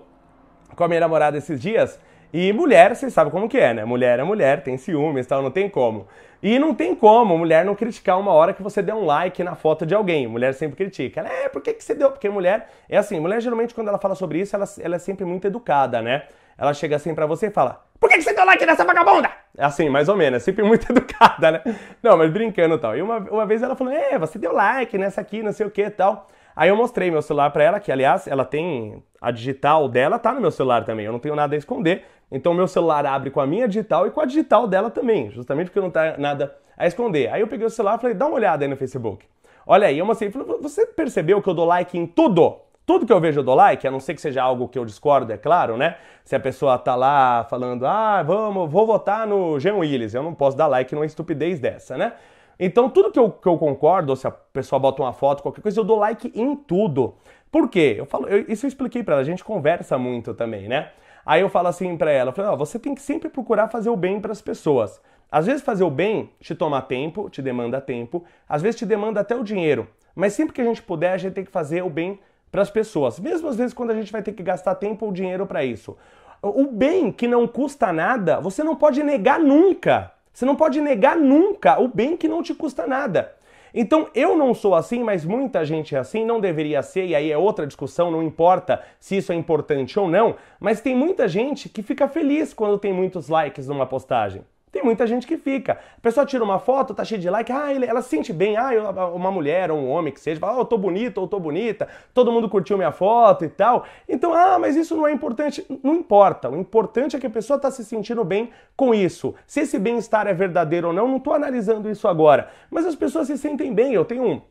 com a minha namorada esses dias e mulher, vocês sabem como que é, né? Mulher é mulher, tem ciúmes, tal, não tem como. E não tem como mulher não criticar uma hora que você deu um like na foto de alguém. Mulher sempre critica. Ela, é, por que, que você deu? Porque mulher, é assim, mulher geralmente quando ela fala sobre isso, ela, ela é sempre muito educada, né? Ela chega assim pra você e fala, por que, que você deu like nessa vagabunda? É assim, mais ou menos, é sempre muito educada, né? Não, mas brincando e tal. E uma, uma vez ela falou, é, você deu like nessa aqui, não sei o que e tal. Aí eu mostrei meu celular para ela, que aliás, ela tem a digital dela tá no meu celular também. Eu não tenho nada a esconder. Então meu celular abre com a minha digital e com a digital dela também, justamente porque não tá nada a esconder. Aí eu peguei o celular e falei, dá uma olhada aí no Facebook. Olha aí, eu mostrei, falei, você percebeu que eu dou like em tudo? Tudo que eu vejo eu dou like, a não ser que seja algo que eu discordo, é claro, né? Se a pessoa tá lá falando, ah, vamos, vou votar no Jean Willis, eu não posso dar like numa estupidez dessa, né? Então, tudo que eu, que eu concordo, ou se a pessoa bota uma foto, qualquer coisa, eu dou like em tudo. Por quê? Eu falo, eu, isso eu expliquei para ela, a gente conversa muito também, né? Aí eu falo assim para ela, falo, oh, você tem que sempre procurar fazer o bem para as pessoas. Às vezes fazer o bem te toma tempo, te demanda tempo, às vezes te demanda até o dinheiro. Mas sempre que a gente puder, a gente tem que fazer o bem para as pessoas, mesmo às vezes quando a gente vai ter que gastar tempo ou dinheiro para isso. O bem que não custa nada, você não pode negar nunca. Você não pode negar nunca o bem que não te custa nada. Então eu não sou assim, mas muita gente é assim, não deveria ser, e aí é outra discussão, não importa se isso é importante ou não, mas tem muita gente que fica feliz quando tem muitos likes numa postagem. Tem muita gente que fica. A pessoa tira uma foto, tá cheia de like, ah, ela se sente bem, ah, eu, uma mulher ou um homem que seja, fala, ah, eu tô bonito ou tô bonita, todo mundo curtiu minha foto e tal. Então, ah, mas isso não é importante. Não importa. O importante é que a pessoa tá se sentindo bem com isso. Se esse bem-estar é verdadeiro ou não, não tô analisando isso agora. Mas as pessoas se sentem bem. Eu tenho um.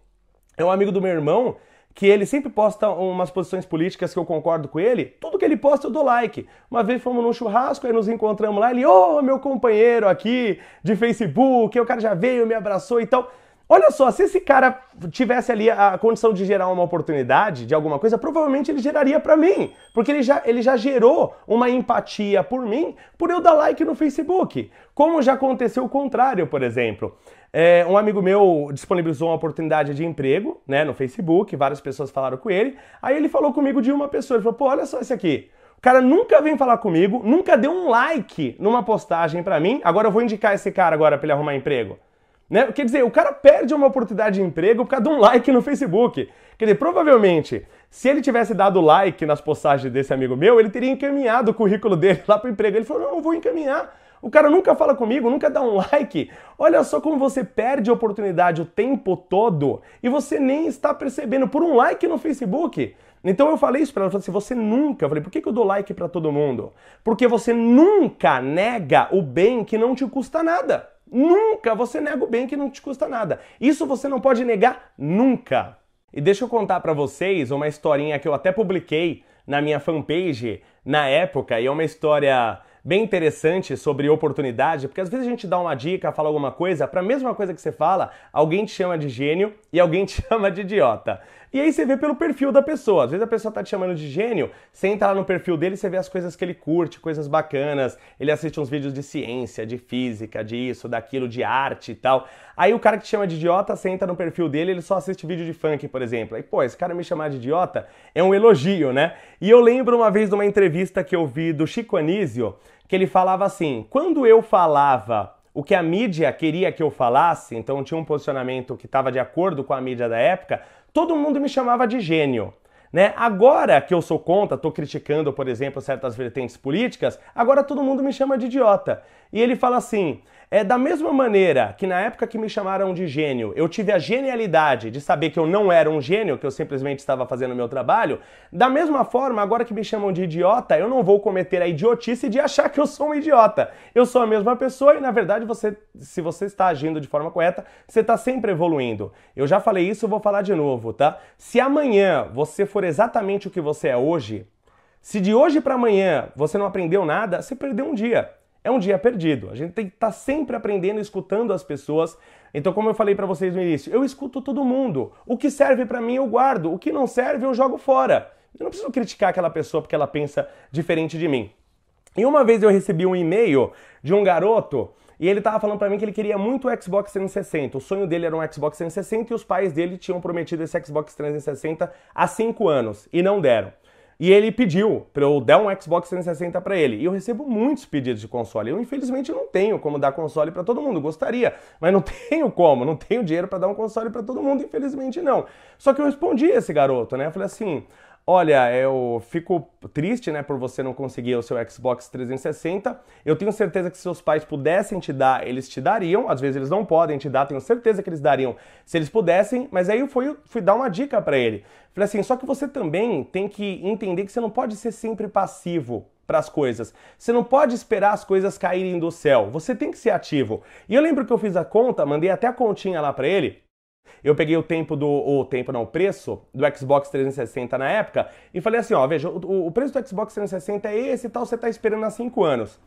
É um amigo do meu irmão que ele sempre posta umas posições políticas que eu concordo com ele, tudo que ele posta eu dou like. Uma vez fomos num churrasco, aí nos encontramos lá, ele, ô, oh, meu companheiro aqui de Facebook, o cara já veio, me abraçou e tal. Olha só, se esse cara tivesse ali a condição de gerar uma oportunidade de alguma coisa, provavelmente ele geraria para mim, porque ele já, ele já gerou uma empatia por mim por eu dar like no Facebook. Como já aconteceu o contrário, por exemplo. É, um amigo meu disponibilizou uma oportunidade de emprego, né, no Facebook, várias pessoas falaram com ele. Aí ele falou comigo de uma pessoa, ele falou, pô, olha só esse aqui. O cara nunca vem falar comigo, nunca deu um like numa postagem pra mim, agora eu vou indicar esse cara agora pra ele arrumar emprego. Né? Quer dizer, o cara perde uma oportunidade de emprego por causa de um like no Facebook. Quer dizer, provavelmente, se ele tivesse dado like nas postagens desse amigo meu, ele teria encaminhado o currículo dele lá pro emprego. Ele falou, não, eu vou encaminhar o cara nunca fala comigo, nunca dá um like. Olha só como você perde a oportunidade o tempo todo e você nem está percebendo por um like no Facebook. Então eu falei isso para ela, eu falei assim, você nunca, eu falei, por que, que eu dou like para todo mundo? Porque você nunca nega o bem que não te custa nada. Nunca você nega o bem que não te custa nada. Isso você não pode negar nunca. E deixa eu contar para vocês uma historinha que eu até publiquei na minha fanpage na época, e é uma história bem interessante sobre oportunidade, porque às vezes a gente dá uma dica, fala alguma coisa, para a mesma coisa que você fala, alguém te chama de gênio e alguém te chama de idiota. E aí você vê pelo perfil da pessoa. Às vezes a pessoa tá te chamando de gênio, você entra lá no perfil dele, você vê as coisas que ele curte, coisas bacanas. Ele assiste uns vídeos de ciência, de física, de isso daquilo, de arte e tal. Aí o cara que te chama de idiota, você entra no perfil dele, ele só assiste vídeo de funk, por exemplo. Aí, pô, esse cara me chamar de idiota é um elogio, né? E eu lembro uma vez de uma entrevista que eu vi do Chico Anísio, que ele falava assim: "Quando eu falava o que a mídia queria que eu falasse, então tinha um posicionamento que estava de acordo com a mídia da época, todo mundo me chamava de gênio. Né? Agora que eu sou contra, estou criticando, por exemplo, certas vertentes políticas, agora todo mundo me chama de idiota. E ele fala assim: é da mesma maneira que na época que me chamaram de gênio, eu tive a genialidade de saber que eu não era um gênio, que eu simplesmente estava fazendo o meu trabalho, da mesma forma, agora que me chamam de idiota, eu não vou cometer a idiotice de achar que eu sou um idiota. Eu sou a mesma pessoa e na verdade você, se você está agindo de forma correta, você está sempre evoluindo. Eu já falei isso, vou falar de novo, tá? Se amanhã você for exatamente o que você é hoje, se de hoje para amanhã você não aprendeu nada, você perdeu um dia é um dia perdido. A gente tem que estar tá sempre aprendendo, escutando as pessoas. Então, como eu falei para vocês no início, eu escuto todo mundo. O que serve para mim eu guardo, o que não serve eu jogo fora. Eu não preciso criticar aquela pessoa porque ela pensa diferente de mim. E uma vez eu recebi um e-mail de um garoto e ele estava falando para mim que ele queria muito o Xbox 360. O sonho dele era um Xbox 360 e os pais dele tinham prometido esse Xbox 360 há 5 anos e não deram. E ele pediu para eu dar um Xbox 360 para ele. E eu recebo muitos pedidos de console. Eu infelizmente não tenho como dar console para todo mundo. Gostaria, mas não tenho como, não tenho dinheiro para dar um console para todo mundo, infelizmente não. Só que eu respondi esse garoto, né? Eu falei assim: Olha, eu fico triste, né, por você não conseguir o seu Xbox 360. Eu tenho certeza que se seus pais pudessem te dar, eles te dariam. Às vezes eles não podem te dar, tenho certeza que eles dariam se eles pudessem. Mas aí eu fui, fui dar uma dica para ele. Falei assim: só que você também tem que entender que você não pode ser sempre passivo para as coisas. Você não pode esperar as coisas caírem do céu. Você tem que ser ativo. E eu lembro que eu fiz a conta, mandei até a continha lá para ele. Eu peguei o tempo do. O tempo não, o preço do Xbox 360 na época e falei assim: ó, veja, o, o preço do Xbox 360 é esse e tal, você tá esperando há 5 anos.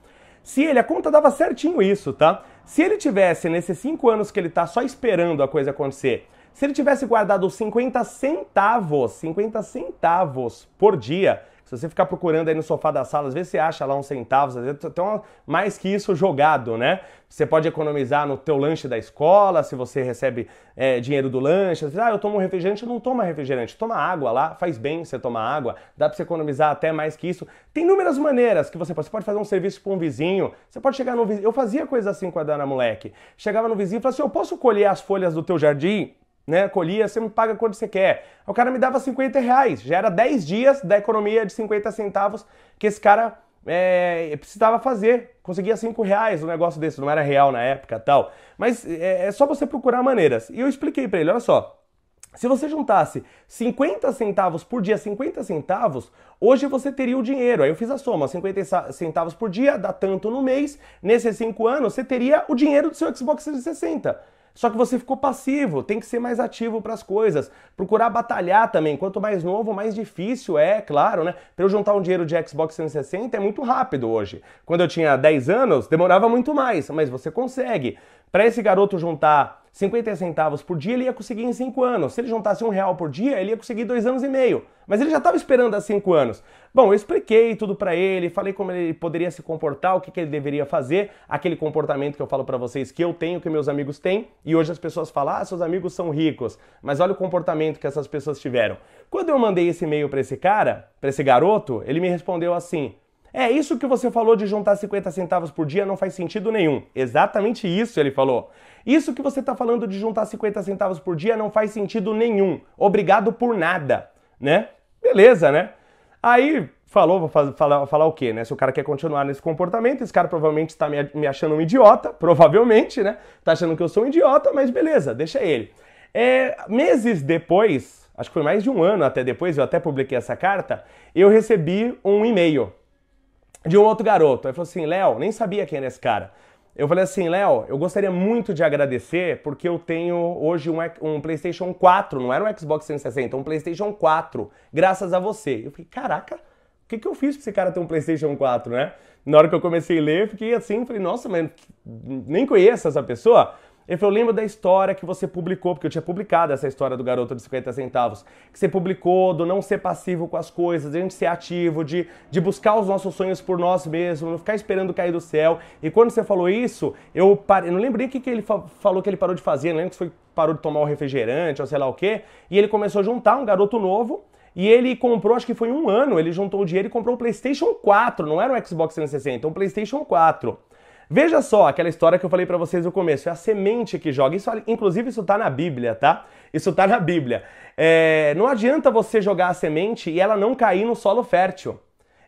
Se ele, a conta dava certinho isso, tá? Se ele tivesse, nesses 5 anos que ele tá só esperando a coisa acontecer, se ele tivesse guardado 50 centavos, 50 centavos por dia se você ficar procurando aí no sofá da sala, às vezes você acha lá uns centavos, às vezes até uma, mais que isso jogado, né? Você pode economizar no teu lanche da escola, se você recebe é, dinheiro do lanche. ah, eu tomo refrigerante, não toma refrigerante, toma água lá, faz bem você tomar água, dá para você economizar até mais que isso. Tem inúmeras maneiras que você pode. Você pode fazer um serviço para um vizinho, você pode chegar no vizinho. Eu fazia coisa assim com a Dana Moleque. Chegava no vizinho e falava assim: eu posso colher as folhas do teu jardim? né? Colhia, você me paga quando você quer. O cara me dava 50 reais, já era 10 dias da economia de 50 centavos que esse cara é, precisava fazer. Conseguia 5 reais um negócio desse, não era real na época tal. Mas é, é só você procurar maneiras. E eu expliquei para ele, olha só, se você juntasse 50 centavos por dia, 50 centavos, hoje você teria o dinheiro. Aí eu fiz a soma, 50 centavos por dia dá tanto no mês. Nesses 5 anos, você teria o dinheiro do seu Xbox 360. Só que você ficou passivo, tem que ser mais ativo para as coisas, procurar batalhar também. Quanto mais novo, mais difícil é, claro, né? Para eu juntar um dinheiro de Xbox 360 é muito rápido hoje. Quando eu tinha 10 anos, demorava muito mais, mas você consegue. Para esse garoto juntar 50 centavos por dia, ele ia conseguir em 5 anos. Se ele juntasse um real por dia, ele ia conseguir dois anos e meio. Mas ele já estava esperando há 5 anos. Bom, eu expliquei tudo para ele, falei como ele poderia se comportar, o que, que ele deveria fazer, aquele comportamento que eu falo para vocês que eu tenho, que meus amigos têm, e hoje as pessoas falam, ah, seus amigos são ricos, mas olha o comportamento que essas pessoas tiveram. Quando eu mandei esse e-mail para esse cara, para esse garoto, ele me respondeu assim, é, isso que você falou de juntar 50 centavos por dia não faz sentido nenhum. Exatamente isso, ele falou. Isso que você está falando de juntar 50 centavos por dia não faz sentido nenhum. Obrigado por nada, né? Beleza, né? Aí falou, vou falar, falar o quê, né? Se o cara quer continuar nesse comportamento, esse cara provavelmente está me, me achando um idiota, provavelmente, né? Tá achando que eu sou um idiota, mas beleza, deixa ele. É, meses depois, acho que foi mais de um ano até depois, eu até publiquei essa carta, eu recebi um e-mail de um outro garoto. Ele falou assim: Léo, nem sabia quem era esse cara eu falei assim, Léo, eu gostaria muito de agradecer porque eu tenho hoje um, um, PlayStation 4, não era um Xbox 360, um PlayStation 4, graças a você. Eu fiquei, caraca, o que, que eu fiz pra esse cara ter um PlayStation 4, né? Na hora que eu comecei a ler, eu fiquei assim, falei, nossa, mas nem conheço essa pessoa. Ele falou, eu lembro da história que você publicou, porque eu tinha publicado essa história do garoto de 50 centavos, que você publicou do não ser passivo com as coisas, de a gente ser ativo, de, de buscar os nossos sonhos por nós mesmos, não ficar esperando cair do céu. E quando você falou isso, eu, parei, eu não lembrei o que, que ele fa falou que ele parou de fazer, não lembro se foi parou de tomar o refrigerante ou sei lá o quê, e ele começou a juntar um garoto novo, e ele comprou, acho que foi um ano, ele juntou o dinheiro e comprou um PlayStation 4, não era um Xbox 360, um PlayStation 4. Veja só aquela história que eu falei para vocês no começo, é a semente que joga. Isso, inclusive, isso tá na Bíblia, tá? Isso tá na Bíblia. É, não adianta você jogar a semente e ela não cair no solo fértil.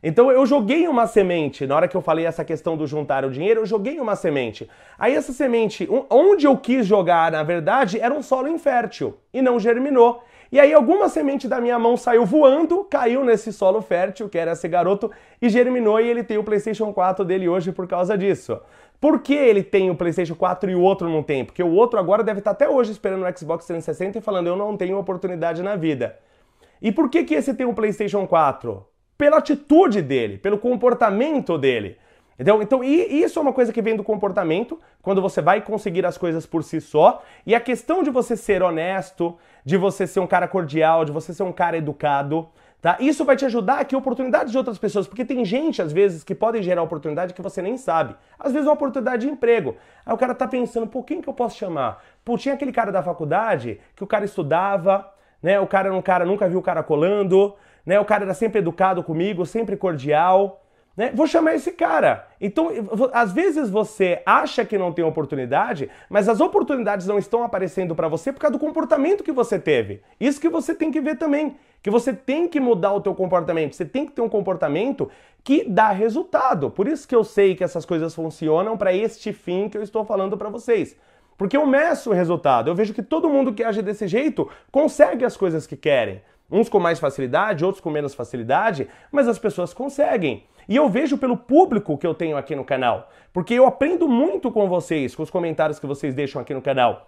Então eu joguei uma semente, na hora que eu falei essa questão do juntar o dinheiro, eu joguei uma semente. Aí essa semente, onde eu quis jogar, na verdade, era um solo infértil e não germinou. E aí alguma semente da minha mão saiu voando, caiu nesse solo fértil, que era esse garoto, e germinou e ele tem o PlayStation 4 dele hoje por causa disso. Por que ele tem o PlayStation 4 e o outro não tem? Porque o outro agora deve estar até hoje esperando o Xbox 360 e falando: eu não tenho oportunidade na vida. E por que, que esse tem o PlayStation 4? Pela atitude dele, pelo comportamento dele. Entendeu? Então, e isso é uma coisa que vem do comportamento, quando você vai conseguir as coisas por si só. E a questão de você ser honesto, de você ser um cara cordial, de você ser um cara educado, tá? Isso vai te ajudar aqui oportunidades de outras pessoas, porque tem gente às vezes que pode gerar oportunidade que você nem sabe. Às vezes uma oportunidade de emprego. Aí o cara tá pensando, por quem que eu posso chamar? Pô, tinha aquele cara da faculdade que o cara estudava, né? O cara era um cara, nunca viu o cara colando, né? O cara era sempre educado comigo, sempre cordial. Né? Vou chamar esse cara. Então, às vezes você acha que não tem oportunidade, mas as oportunidades não estão aparecendo para você por causa do comportamento que você teve. Isso que você tem que ver também, que você tem que mudar o teu comportamento. Você tem que ter um comportamento que dá resultado. Por isso que eu sei que essas coisas funcionam para este fim que eu estou falando para vocês. Porque eu meço o resultado. Eu vejo que todo mundo que age desse jeito consegue as coisas que querem. Uns com mais facilidade, outros com menos facilidade, mas as pessoas conseguem. E eu vejo pelo público que eu tenho aqui no canal, porque eu aprendo muito com vocês, com os comentários que vocês deixam aqui no canal.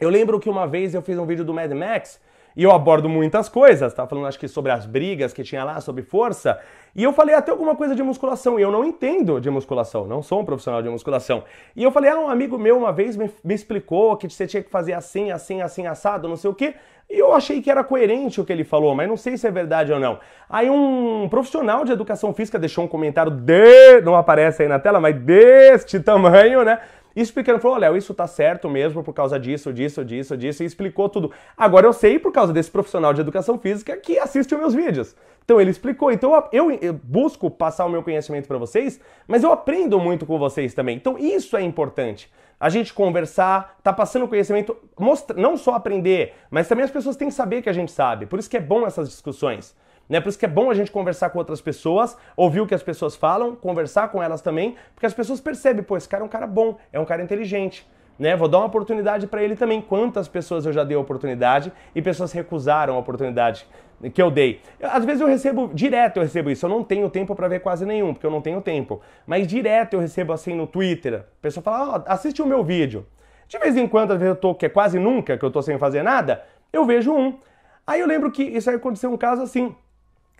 Eu lembro que uma vez eu fiz um vídeo do Mad Max e eu abordo muitas coisas, estava falando acho que sobre as brigas que tinha lá, sobre força, e eu falei até ah, alguma coisa de musculação, e eu não entendo de musculação, não sou um profissional de musculação. E eu falei, ah, um amigo meu uma vez me, me explicou que você tinha que fazer assim, assim, assim, assado, não sei o quê, e eu achei que era coerente o que ele falou, mas não sei se é verdade ou não. Aí um profissional de educação física deixou um comentário de, não aparece aí na tela, mas deste tamanho, né? E explicando, falou, Léo, isso tá certo mesmo por causa disso, disso, disso, disso, e explicou tudo. Agora eu sei por causa desse profissional de educação física que assiste os meus vídeos. Então ele explicou. Então eu, eu busco passar o meu conhecimento para vocês, mas eu aprendo muito com vocês também. Então isso é importante. A gente conversar, tá passando conhecimento, mostra, não só aprender, mas também as pessoas têm que saber que a gente sabe. Por isso que é bom essas discussões. Né? Por isso que é bom a gente conversar com outras pessoas, ouvir o que as pessoas falam, conversar com elas também, porque as pessoas percebem, pô, esse cara é um cara bom, é um cara inteligente. Né? Vou dar uma oportunidade para ele também. Quantas pessoas eu já dei a oportunidade e pessoas recusaram a oportunidade que eu dei. Às vezes eu recebo direto, eu recebo isso. Eu não tenho tempo para ver quase nenhum, porque eu não tenho tempo. Mas direto eu recebo assim no Twitter. A pessoa fala: "Ó, oh, assiste o meu vídeo". De vez em quando, às vezes eu tô, que é quase nunca que eu tô sem fazer nada, eu vejo um. Aí eu lembro que isso aí aconteceu um caso assim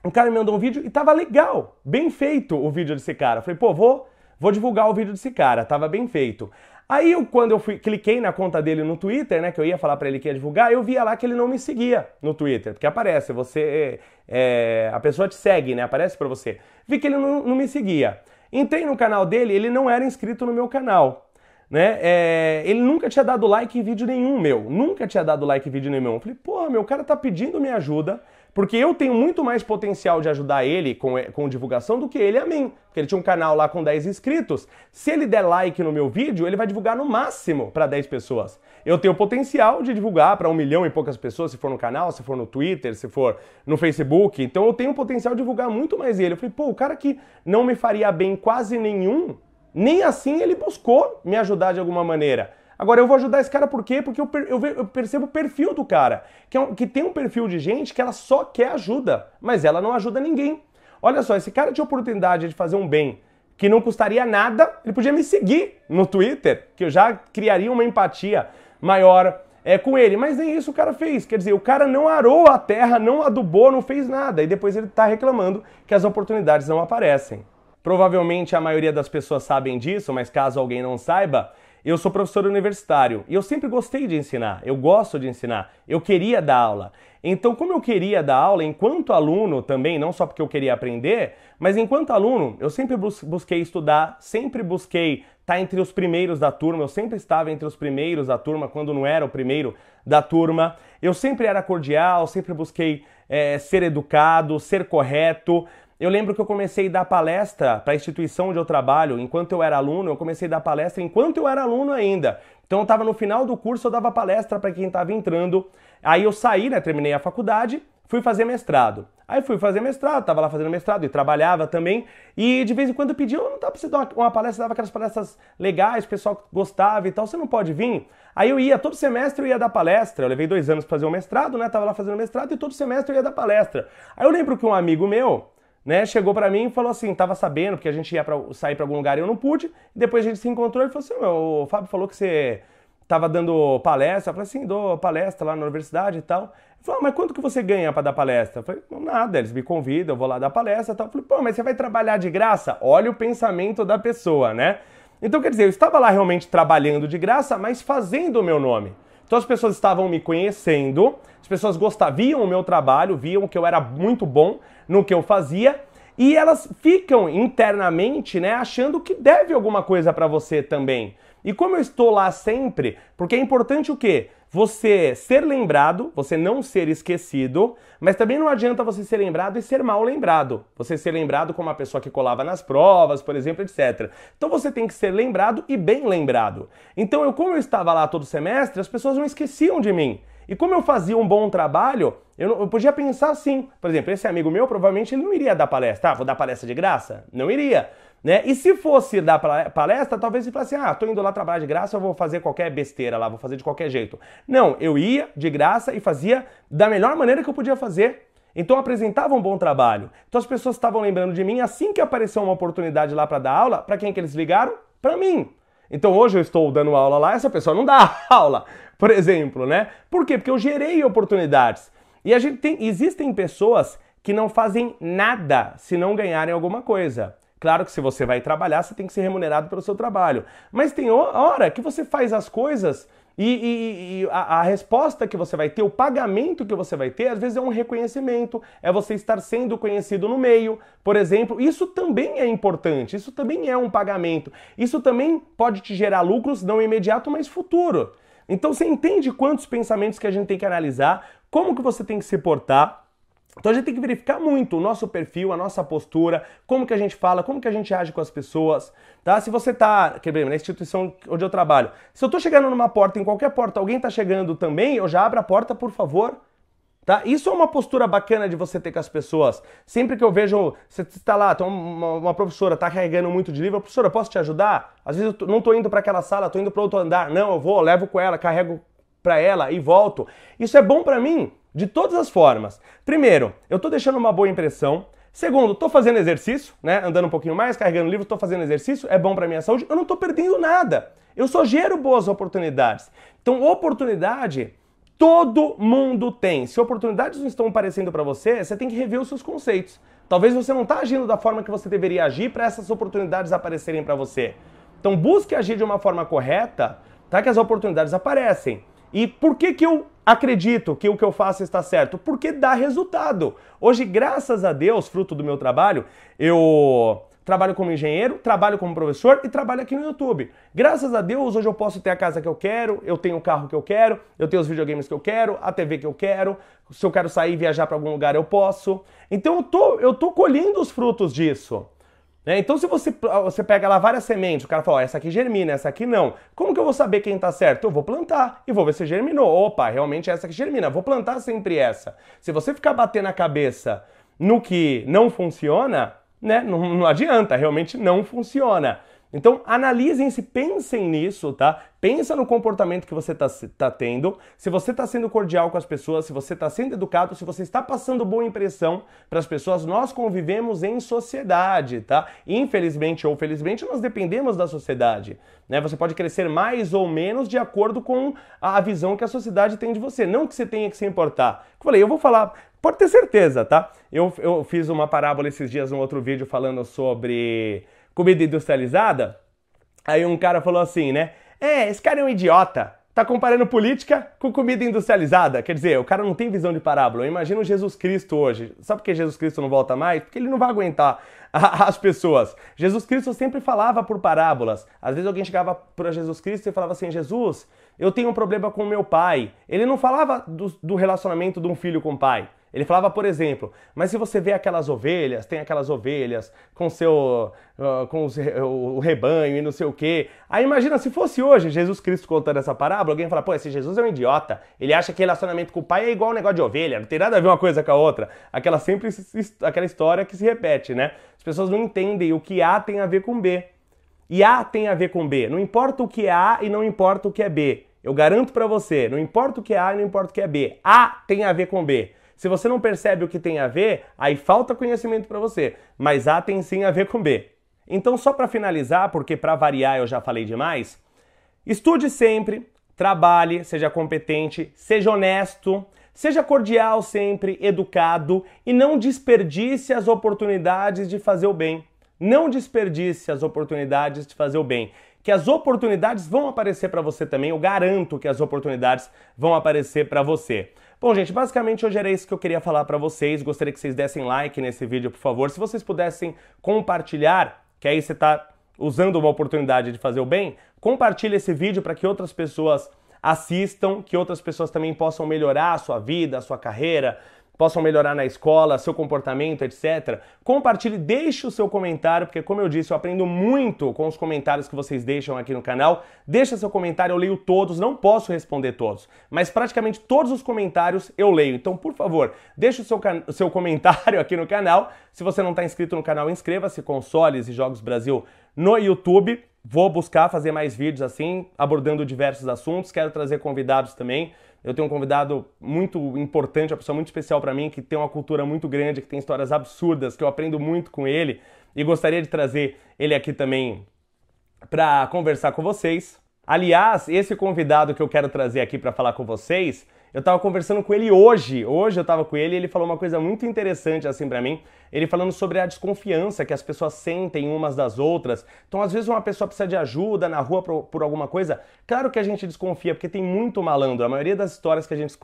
um cara me mandou um vídeo e tava legal, bem feito o vídeo desse cara. Eu falei, pô, vou, vou divulgar o vídeo desse cara, tava bem feito. Aí eu, quando eu fui, cliquei na conta dele no Twitter, né, que eu ia falar para ele que ia divulgar, eu via lá que ele não me seguia no Twitter, porque aparece, você, é, a pessoa te segue, né, aparece para você. Vi que ele não, não me seguia. Entrei no canal dele, ele não era inscrito no meu canal né? É, ele nunca tinha dado like em vídeo nenhum meu, nunca tinha dado like em vídeo nenhum. Eu falei, porra, meu cara tá pedindo minha ajuda, porque eu tenho muito mais potencial de ajudar ele com, com divulgação do que ele a mim. Porque ele tinha um canal lá com 10 inscritos. Se ele der like no meu vídeo, ele vai divulgar no máximo para 10 pessoas. Eu tenho potencial de divulgar para um milhão e poucas pessoas, se for no canal, se for no Twitter, se for no Facebook. Então eu tenho potencial de divulgar muito mais ele. Eu falei, pô, o cara que não me faria bem quase nenhum, nem assim ele buscou me ajudar de alguma maneira. Agora, eu vou ajudar esse cara por quê? Porque eu, per eu, eu percebo o perfil do cara, que, é um, que tem um perfil de gente que ela só quer ajuda, mas ela não ajuda ninguém. Olha só, esse cara tinha oportunidade de fazer um bem que não custaria nada, ele podia me seguir no Twitter, que eu já criaria uma empatia maior é, com ele. Mas nem isso o cara fez. Quer dizer, o cara não arou a terra, não adubou, não fez nada. E depois ele está reclamando que as oportunidades não aparecem. Provavelmente a maioria das pessoas sabem disso, mas caso alguém não saiba, eu sou professor universitário e eu sempre gostei de ensinar, eu gosto de ensinar, eu queria dar aula. Então, como eu queria dar aula enquanto aluno também, não só porque eu queria aprender, mas enquanto aluno, eu sempre busquei estudar, sempre busquei estar tá entre os primeiros da turma, eu sempre estava entre os primeiros da turma quando não era o primeiro da turma. Eu sempre era cordial, sempre busquei é, ser educado, ser correto. Eu lembro que eu comecei a dar palestra para a instituição onde eu trabalho, enquanto eu era aluno, eu comecei a dar palestra enquanto eu era aluno ainda. Então eu estava no final do curso, eu dava palestra para quem estava entrando. Aí eu saí, né, terminei a faculdade, fui fazer mestrado. Aí fui fazer mestrado, estava lá fazendo mestrado e trabalhava também. E de vez em quando pediam, não dá para você dar uma, uma palestra, dava aquelas palestras legais, o pessoal gostava e tal, você não pode vir? Aí eu ia, todo semestre eu ia dar palestra. Eu levei dois anos para fazer o mestrado, né? Tava lá fazendo mestrado e todo semestre eu ia dar palestra. Aí eu lembro que um amigo meu, né? Chegou para mim e falou assim, tava sabendo porque a gente ia pra, sair para algum lugar e eu não pude. Depois a gente se encontrou e falou assim, o Fábio falou que você tava dando palestra. Eu falei assim, dou palestra lá na universidade e tal. Ele falou, ah, mas quanto que você ganha para dar palestra? Eu falei, nada, eles me convidam, eu vou lá dar palestra e tal. Eu falei, pô, mas você vai trabalhar de graça? Olha o pensamento da pessoa, né? Então, quer dizer, eu estava lá realmente trabalhando de graça, mas fazendo o meu nome. Então as pessoas estavam me conhecendo, as pessoas gostavam do meu trabalho, viam que eu era muito bom no que eu fazia e elas ficam internamente, né, achando que deve alguma coisa para você também. E como eu estou lá sempre, porque é importante o quê? você ser lembrado, você não ser esquecido, mas também não adianta você ser lembrado e ser mal lembrado. Você ser lembrado como uma pessoa que colava nas provas, por exemplo, etc. Então você tem que ser lembrado e bem lembrado. Então eu, como eu estava lá todo semestre, as pessoas não esqueciam de mim. E como eu fazia um bom trabalho, eu, eu, podia pensar assim. Por exemplo, esse amigo meu, provavelmente ele não iria dar palestra. Ah, vou dar palestra de graça? Não iria. Né? E se fosse da palestra, talvez ele falasse assim: ah, tô indo lá trabalhar de graça, eu vou fazer qualquer besteira lá, vou fazer de qualquer jeito. Não, eu ia de graça e fazia da melhor maneira que eu podia fazer. Então apresentava um bom trabalho. Então as pessoas estavam lembrando de mim assim que apareceu uma oportunidade lá para dar aula. Para quem que eles ligaram? Para mim. Então hoje eu estou dando aula lá, essa pessoa não dá aula, por exemplo, né? Por quê? Porque eu gerei oportunidades. E a gente tem, existem pessoas que não fazem nada se não ganharem alguma coisa. Claro que se você vai trabalhar, você tem que ser remunerado pelo seu trabalho. Mas tem hora que você faz as coisas e, e, e a, a, resposta que você vai ter, o pagamento que você vai ter, às vezes é um reconhecimento, é você estar sendo conhecido no meio, por exemplo. Isso também é importante, isso também é um pagamento. Isso também pode te gerar lucros, não imediato, mas futuro. Então você entende quantos pensamentos que a gente tem que analisar, como que você tem que se portar então a gente tem que verificar muito o nosso perfil, a nossa postura, como que a gente fala, como que a gente age com as pessoas, tá? Se você tá, quer dizer, na instituição onde eu trabalho, se eu tô chegando numa porta, em qualquer porta, alguém tá chegando também, eu já abro a porta, por favor, tá? Isso é uma postura bacana de você ter com as pessoas. Sempre que eu vejo, você está lá, tem uma, uma professora, está carregando muito de livro, professora, posso te ajudar? Às vezes eu tô, não estou indo para aquela sala, estou indo para outro andar. Não, eu vou, levo com ela, carrego para ela e volto. Isso é bom para mim, de todas as formas. Primeiro, eu estou deixando uma boa impressão. Segundo, estou fazendo exercício, né? Andando um pouquinho mais, carregando livro, estou fazendo exercício, é bom para minha saúde. Eu não estou perdendo nada. Eu só gero boas oportunidades. Então, oportunidade todo mundo tem. Se oportunidades não estão aparecendo para você, você tem que rever os seus conceitos. Talvez você não está agindo da forma que você deveria agir para essas oportunidades aparecerem para você. Então busque agir de uma forma correta, tá? Que as oportunidades aparecem. E por que, que eu acredito que o que eu faço está certo? Porque dá resultado. Hoje, graças a Deus, fruto do meu trabalho, eu trabalho como engenheiro, trabalho como professor e trabalho aqui no YouTube. Graças a Deus, hoje eu posso ter a casa que eu quero, eu tenho o carro que eu quero, eu tenho os videogames que eu quero, a TV que eu quero. Se eu quero sair e viajar para algum lugar, eu posso. Então eu tô, eu tô colhendo os frutos disso. Né? então, se você, você pega lá várias sementes, o cara fala, ó, essa aqui germina, essa aqui não. Como que eu vou saber quem tá certo? Eu vou plantar e vou ver se germinou. Opa, realmente é essa que germina. Vou plantar sempre essa. Se você ficar batendo a cabeça no que não funciona, né, não, não adianta, realmente não funciona. Então analisem se pensem nisso, tá? Pensa no comportamento que você está tá tendo, se você está sendo cordial com as pessoas, se você está sendo educado, se você está passando boa impressão para as pessoas. Nós convivemos em sociedade, tá? Infelizmente ou felizmente, nós dependemos da sociedade. Né? Você pode crescer mais ou menos de acordo com a visão que a sociedade tem de você. Não que você tenha que se importar. Eu falei, eu vou falar, pode ter certeza, tá? Eu, eu fiz uma parábola esses dias num outro vídeo falando sobre comida industrializada, aí um cara falou assim, né? É, esse cara é um idiota. Tá comparando política com comida industrializada. Quer dizer, o cara não tem visão de parábola. Imagina o Jesus Cristo hoje. Sabe por que Jesus Cristo não volta mais? Porque ele não vai aguentar as pessoas. Jesus Cristo sempre falava por parábolas. Às vezes alguém chegava para Jesus Cristo e falava assim: Jesus, eu tenho um problema com meu pai. Ele não falava do, do relacionamento de um filho com o pai. Ele falava, por exemplo, mas se você vê aquelas ovelhas, tem aquelas ovelhas com seu uh, com os, o rebanho e não sei o quê. Aí imagina se fosse hoje Jesus Cristo contando essa parábola, alguém fala, pô, esse Jesus é um idiota. Ele acha que relacionamento com o pai é igual um negócio de ovelha, não tem nada a ver uma coisa com a outra. Aquela sempre aquela história que se repete, né? As pessoas não entendem o que A tem a ver com B. E A tem a ver com B. Não importa o que é A e não importa o que é B. Eu garanto para você, não importa o que é A e não importa o que é B. A tem a ver com B. Se você não percebe o que tem a ver, aí falta conhecimento para você. Mas A tem sim a ver com B. Então, só para finalizar, porque para variar eu já falei demais, estude sempre, trabalhe, seja competente, seja honesto, seja cordial sempre, educado e não desperdice as oportunidades de fazer o bem. Não desperdice as oportunidades de fazer o bem. Que as oportunidades vão aparecer para você também, eu garanto que as oportunidades vão aparecer para você. Bom, gente, basicamente hoje era isso que eu queria falar para vocês. Gostaria que vocês dessem like nesse vídeo, por favor. Se vocês pudessem compartilhar, que aí você está usando uma oportunidade de fazer o bem, compartilhe esse vídeo para que outras pessoas assistam, que outras pessoas também possam melhorar a sua vida, a sua carreira, possam melhorar na escola, seu comportamento, etc. Compartilhe, deixe o seu comentário, porque como eu disse, eu aprendo muito com os comentários que vocês deixam aqui no canal. Deixa seu comentário, eu leio todos, não posso responder todos, mas praticamente todos os comentários eu leio. Então, por favor, deixe o seu, seu comentário aqui no canal. Se você não está inscrito no canal, inscreva-se, Consoles e Jogos Brasil no YouTube. Vou buscar fazer mais vídeos assim, abordando diversos assuntos. Quero trazer convidados também. Eu tenho um convidado muito importante, uma pessoa muito especial para mim, que tem uma cultura muito grande, que tem histórias absurdas, que eu aprendo muito com ele e gostaria de trazer ele aqui também para conversar com vocês. Aliás, esse convidado que eu quero trazer aqui para falar com vocês, eu estava conversando com ele hoje. Hoje eu estava com ele e ele falou uma coisa muito interessante assim para mim. Ele falando sobre a desconfiança que as pessoas sentem umas das outras. Então, às vezes, uma pessoa precisa de ajuda na rua por, por alguma coisa. Claro que a gente desconfia, porque tem muito malandro. A maioria das histórias que a gente,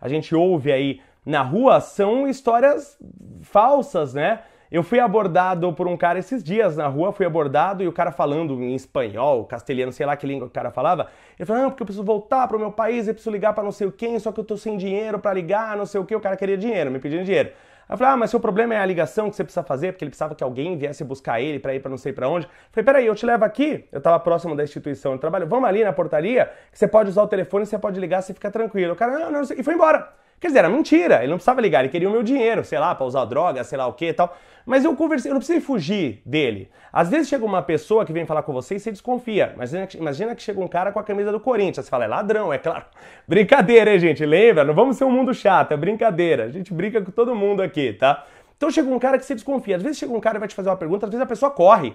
a gente ouve aí na rua são histórias falsas, né? Eu fui abordado por um cara esses dias na rua, fui abordado e o cara falando em espanhol, castelhano, sei lá que língua que o cara falava. Ele falou: "Não, ah, porque eu preciso voltar para o meu país, eu preciso ligar para não sei o quem, só que eu tô sem dinheiro para ligar, não sei o que". O cara queria dinheiro, me pedindo dinheiro. Aí eu falei, ah, mas seu problema é a ligação que você precisa fazer, porque ele precisava que alguém viesse buscar ele para ir para não sei para onde. Eu falei, peraí, eu te levo aqui, eu tava próximo da instituição de trabalho, vamos ali na portaria, que você pode usar o telefone, você pode ligar, você fica tranquilo. O cara, ah, não, não, não, e foi embora. Quer dizer, era mentira, ele não precisava ligar, ele queria o meu dinheiro, sei lá, para usar droga, sei lá o que e tal. Mas eu conversei, eu não precisei fugir dele. Às vezes chega uma pessoa que vem falar com você e você desconfia. Imagina, imagina que chega um cara com a camisa do Corinthians, você fala, é ladrão, é claro. Brincadeira, hein, gente? Lembra? Não vamos ser um mundo chato, é brincadeira. A gente brinca com todo mundo aqui, tá? Então chega um cara que você desconfia. Às vezes chega um cara e vai te fazer uma pergunta, às vezes a pessoa corre.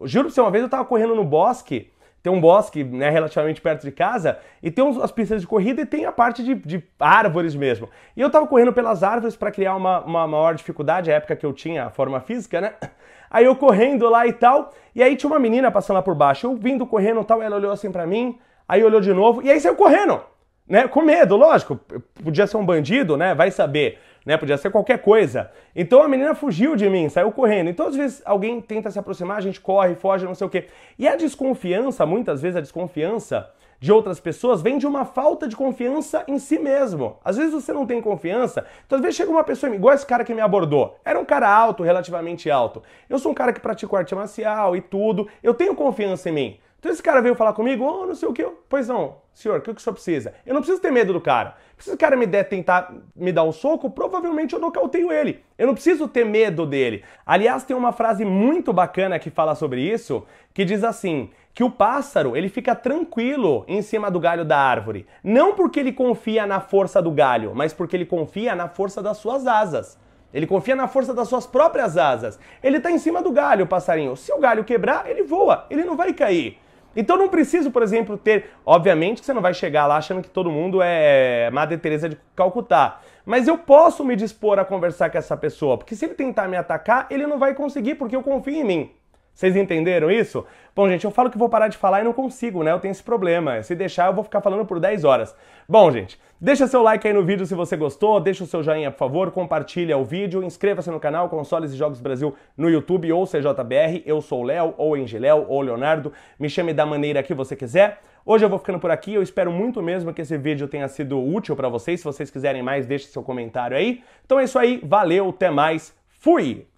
Eu juro pra você, uma vez eu tava correndo no bosque tem um bosque né, relativamente perto de casa e tem as pistas de corrida e tem a parte de, de árvores mesmo. E eu tava correndo pelas árvores para criar uma, uma maior dificuldade, a época que eu tinha a forma física, né? Aí eu correndo lá e tal, e aí tinha uma menina passando lá por baixo. Eu vindo correndo e tal, ela olhou assim para mim, aí olhou de novo, e aí saiu correndo, né? Com medo, lógico, podia ser um bandido, né? Vai saber né? Podia ser qualquer coisa. Então a menina fugiu de mim, saiu correndo. Então às vezes alguém tenta se aproximar, a gente corre, foge, não sei o quê. E a desconfiança, muitas vezes a desconfiança de outras pessoas vem de uma falta de confiança em si mesmo. Às vezes você não tem confiança, então às vezes chega uma pessoa, igual esse cara que me abordou, era um cara alto, relativamente alto. Eu sou um cara que pratica arte marcial e tudo, eu tenho confiança em mim. Então esse cara veio falar comigo, oh, não sei o que, pois não, senhor, o que o senhor precisa? Eu não preciso ter medo do cara. Se o cara me der tentar me dar um soco, provavelmente eu nocauteio ele. Eu não preciso ter medo dele. Aliás, tem uma frase muito bacana que fala sobre isso, que diz assim: que o pássaro, ele fica tranquilo em cima do galho da árvore, não porque ele confia na força do galho, mas porque ele confia na força das suas asas. Ele confia na força das suas próprias asas. Ele está em cima do galho, passarinho. Se o galho quebrar, ele voa, ele não vai cair. Então não preciso, por exemplo, ter. Obviamente que você não vai chegar lá achando que todo mundo é Madre Teresa de Calcutá. Mas eu posso me dispor a conversar com essa pessoa, porque se ele tentar me atacar, ele não vai conseguir, porque eu confio em mim. Vocês entenderam isso? Bom, gente, eu falo que vou parar de falar e não consigo, né? Eu tenho esse problema. Se deixar, eu vou ficar falando por 10 horas. Bom, gente, deixa seu like aí no vídeo se você gostou, deixa o seu joinha, por favor, compartilha o vídeo, inscreva-se no canal Consoles e Jogos Brasil no YouTube ou CJBR. Eu sou o Léo, ou Engiléo, ou Leonardo. Me chame da maneira que você quiser. Hoje eu vou ficando por aqui. Eu espero muito mesmo que esse vídeo tenha sido útil para vocês. Se vocês quiserem mais, deixe seu comentário aí. Então é isso aí. Valeu, até mais. Fui!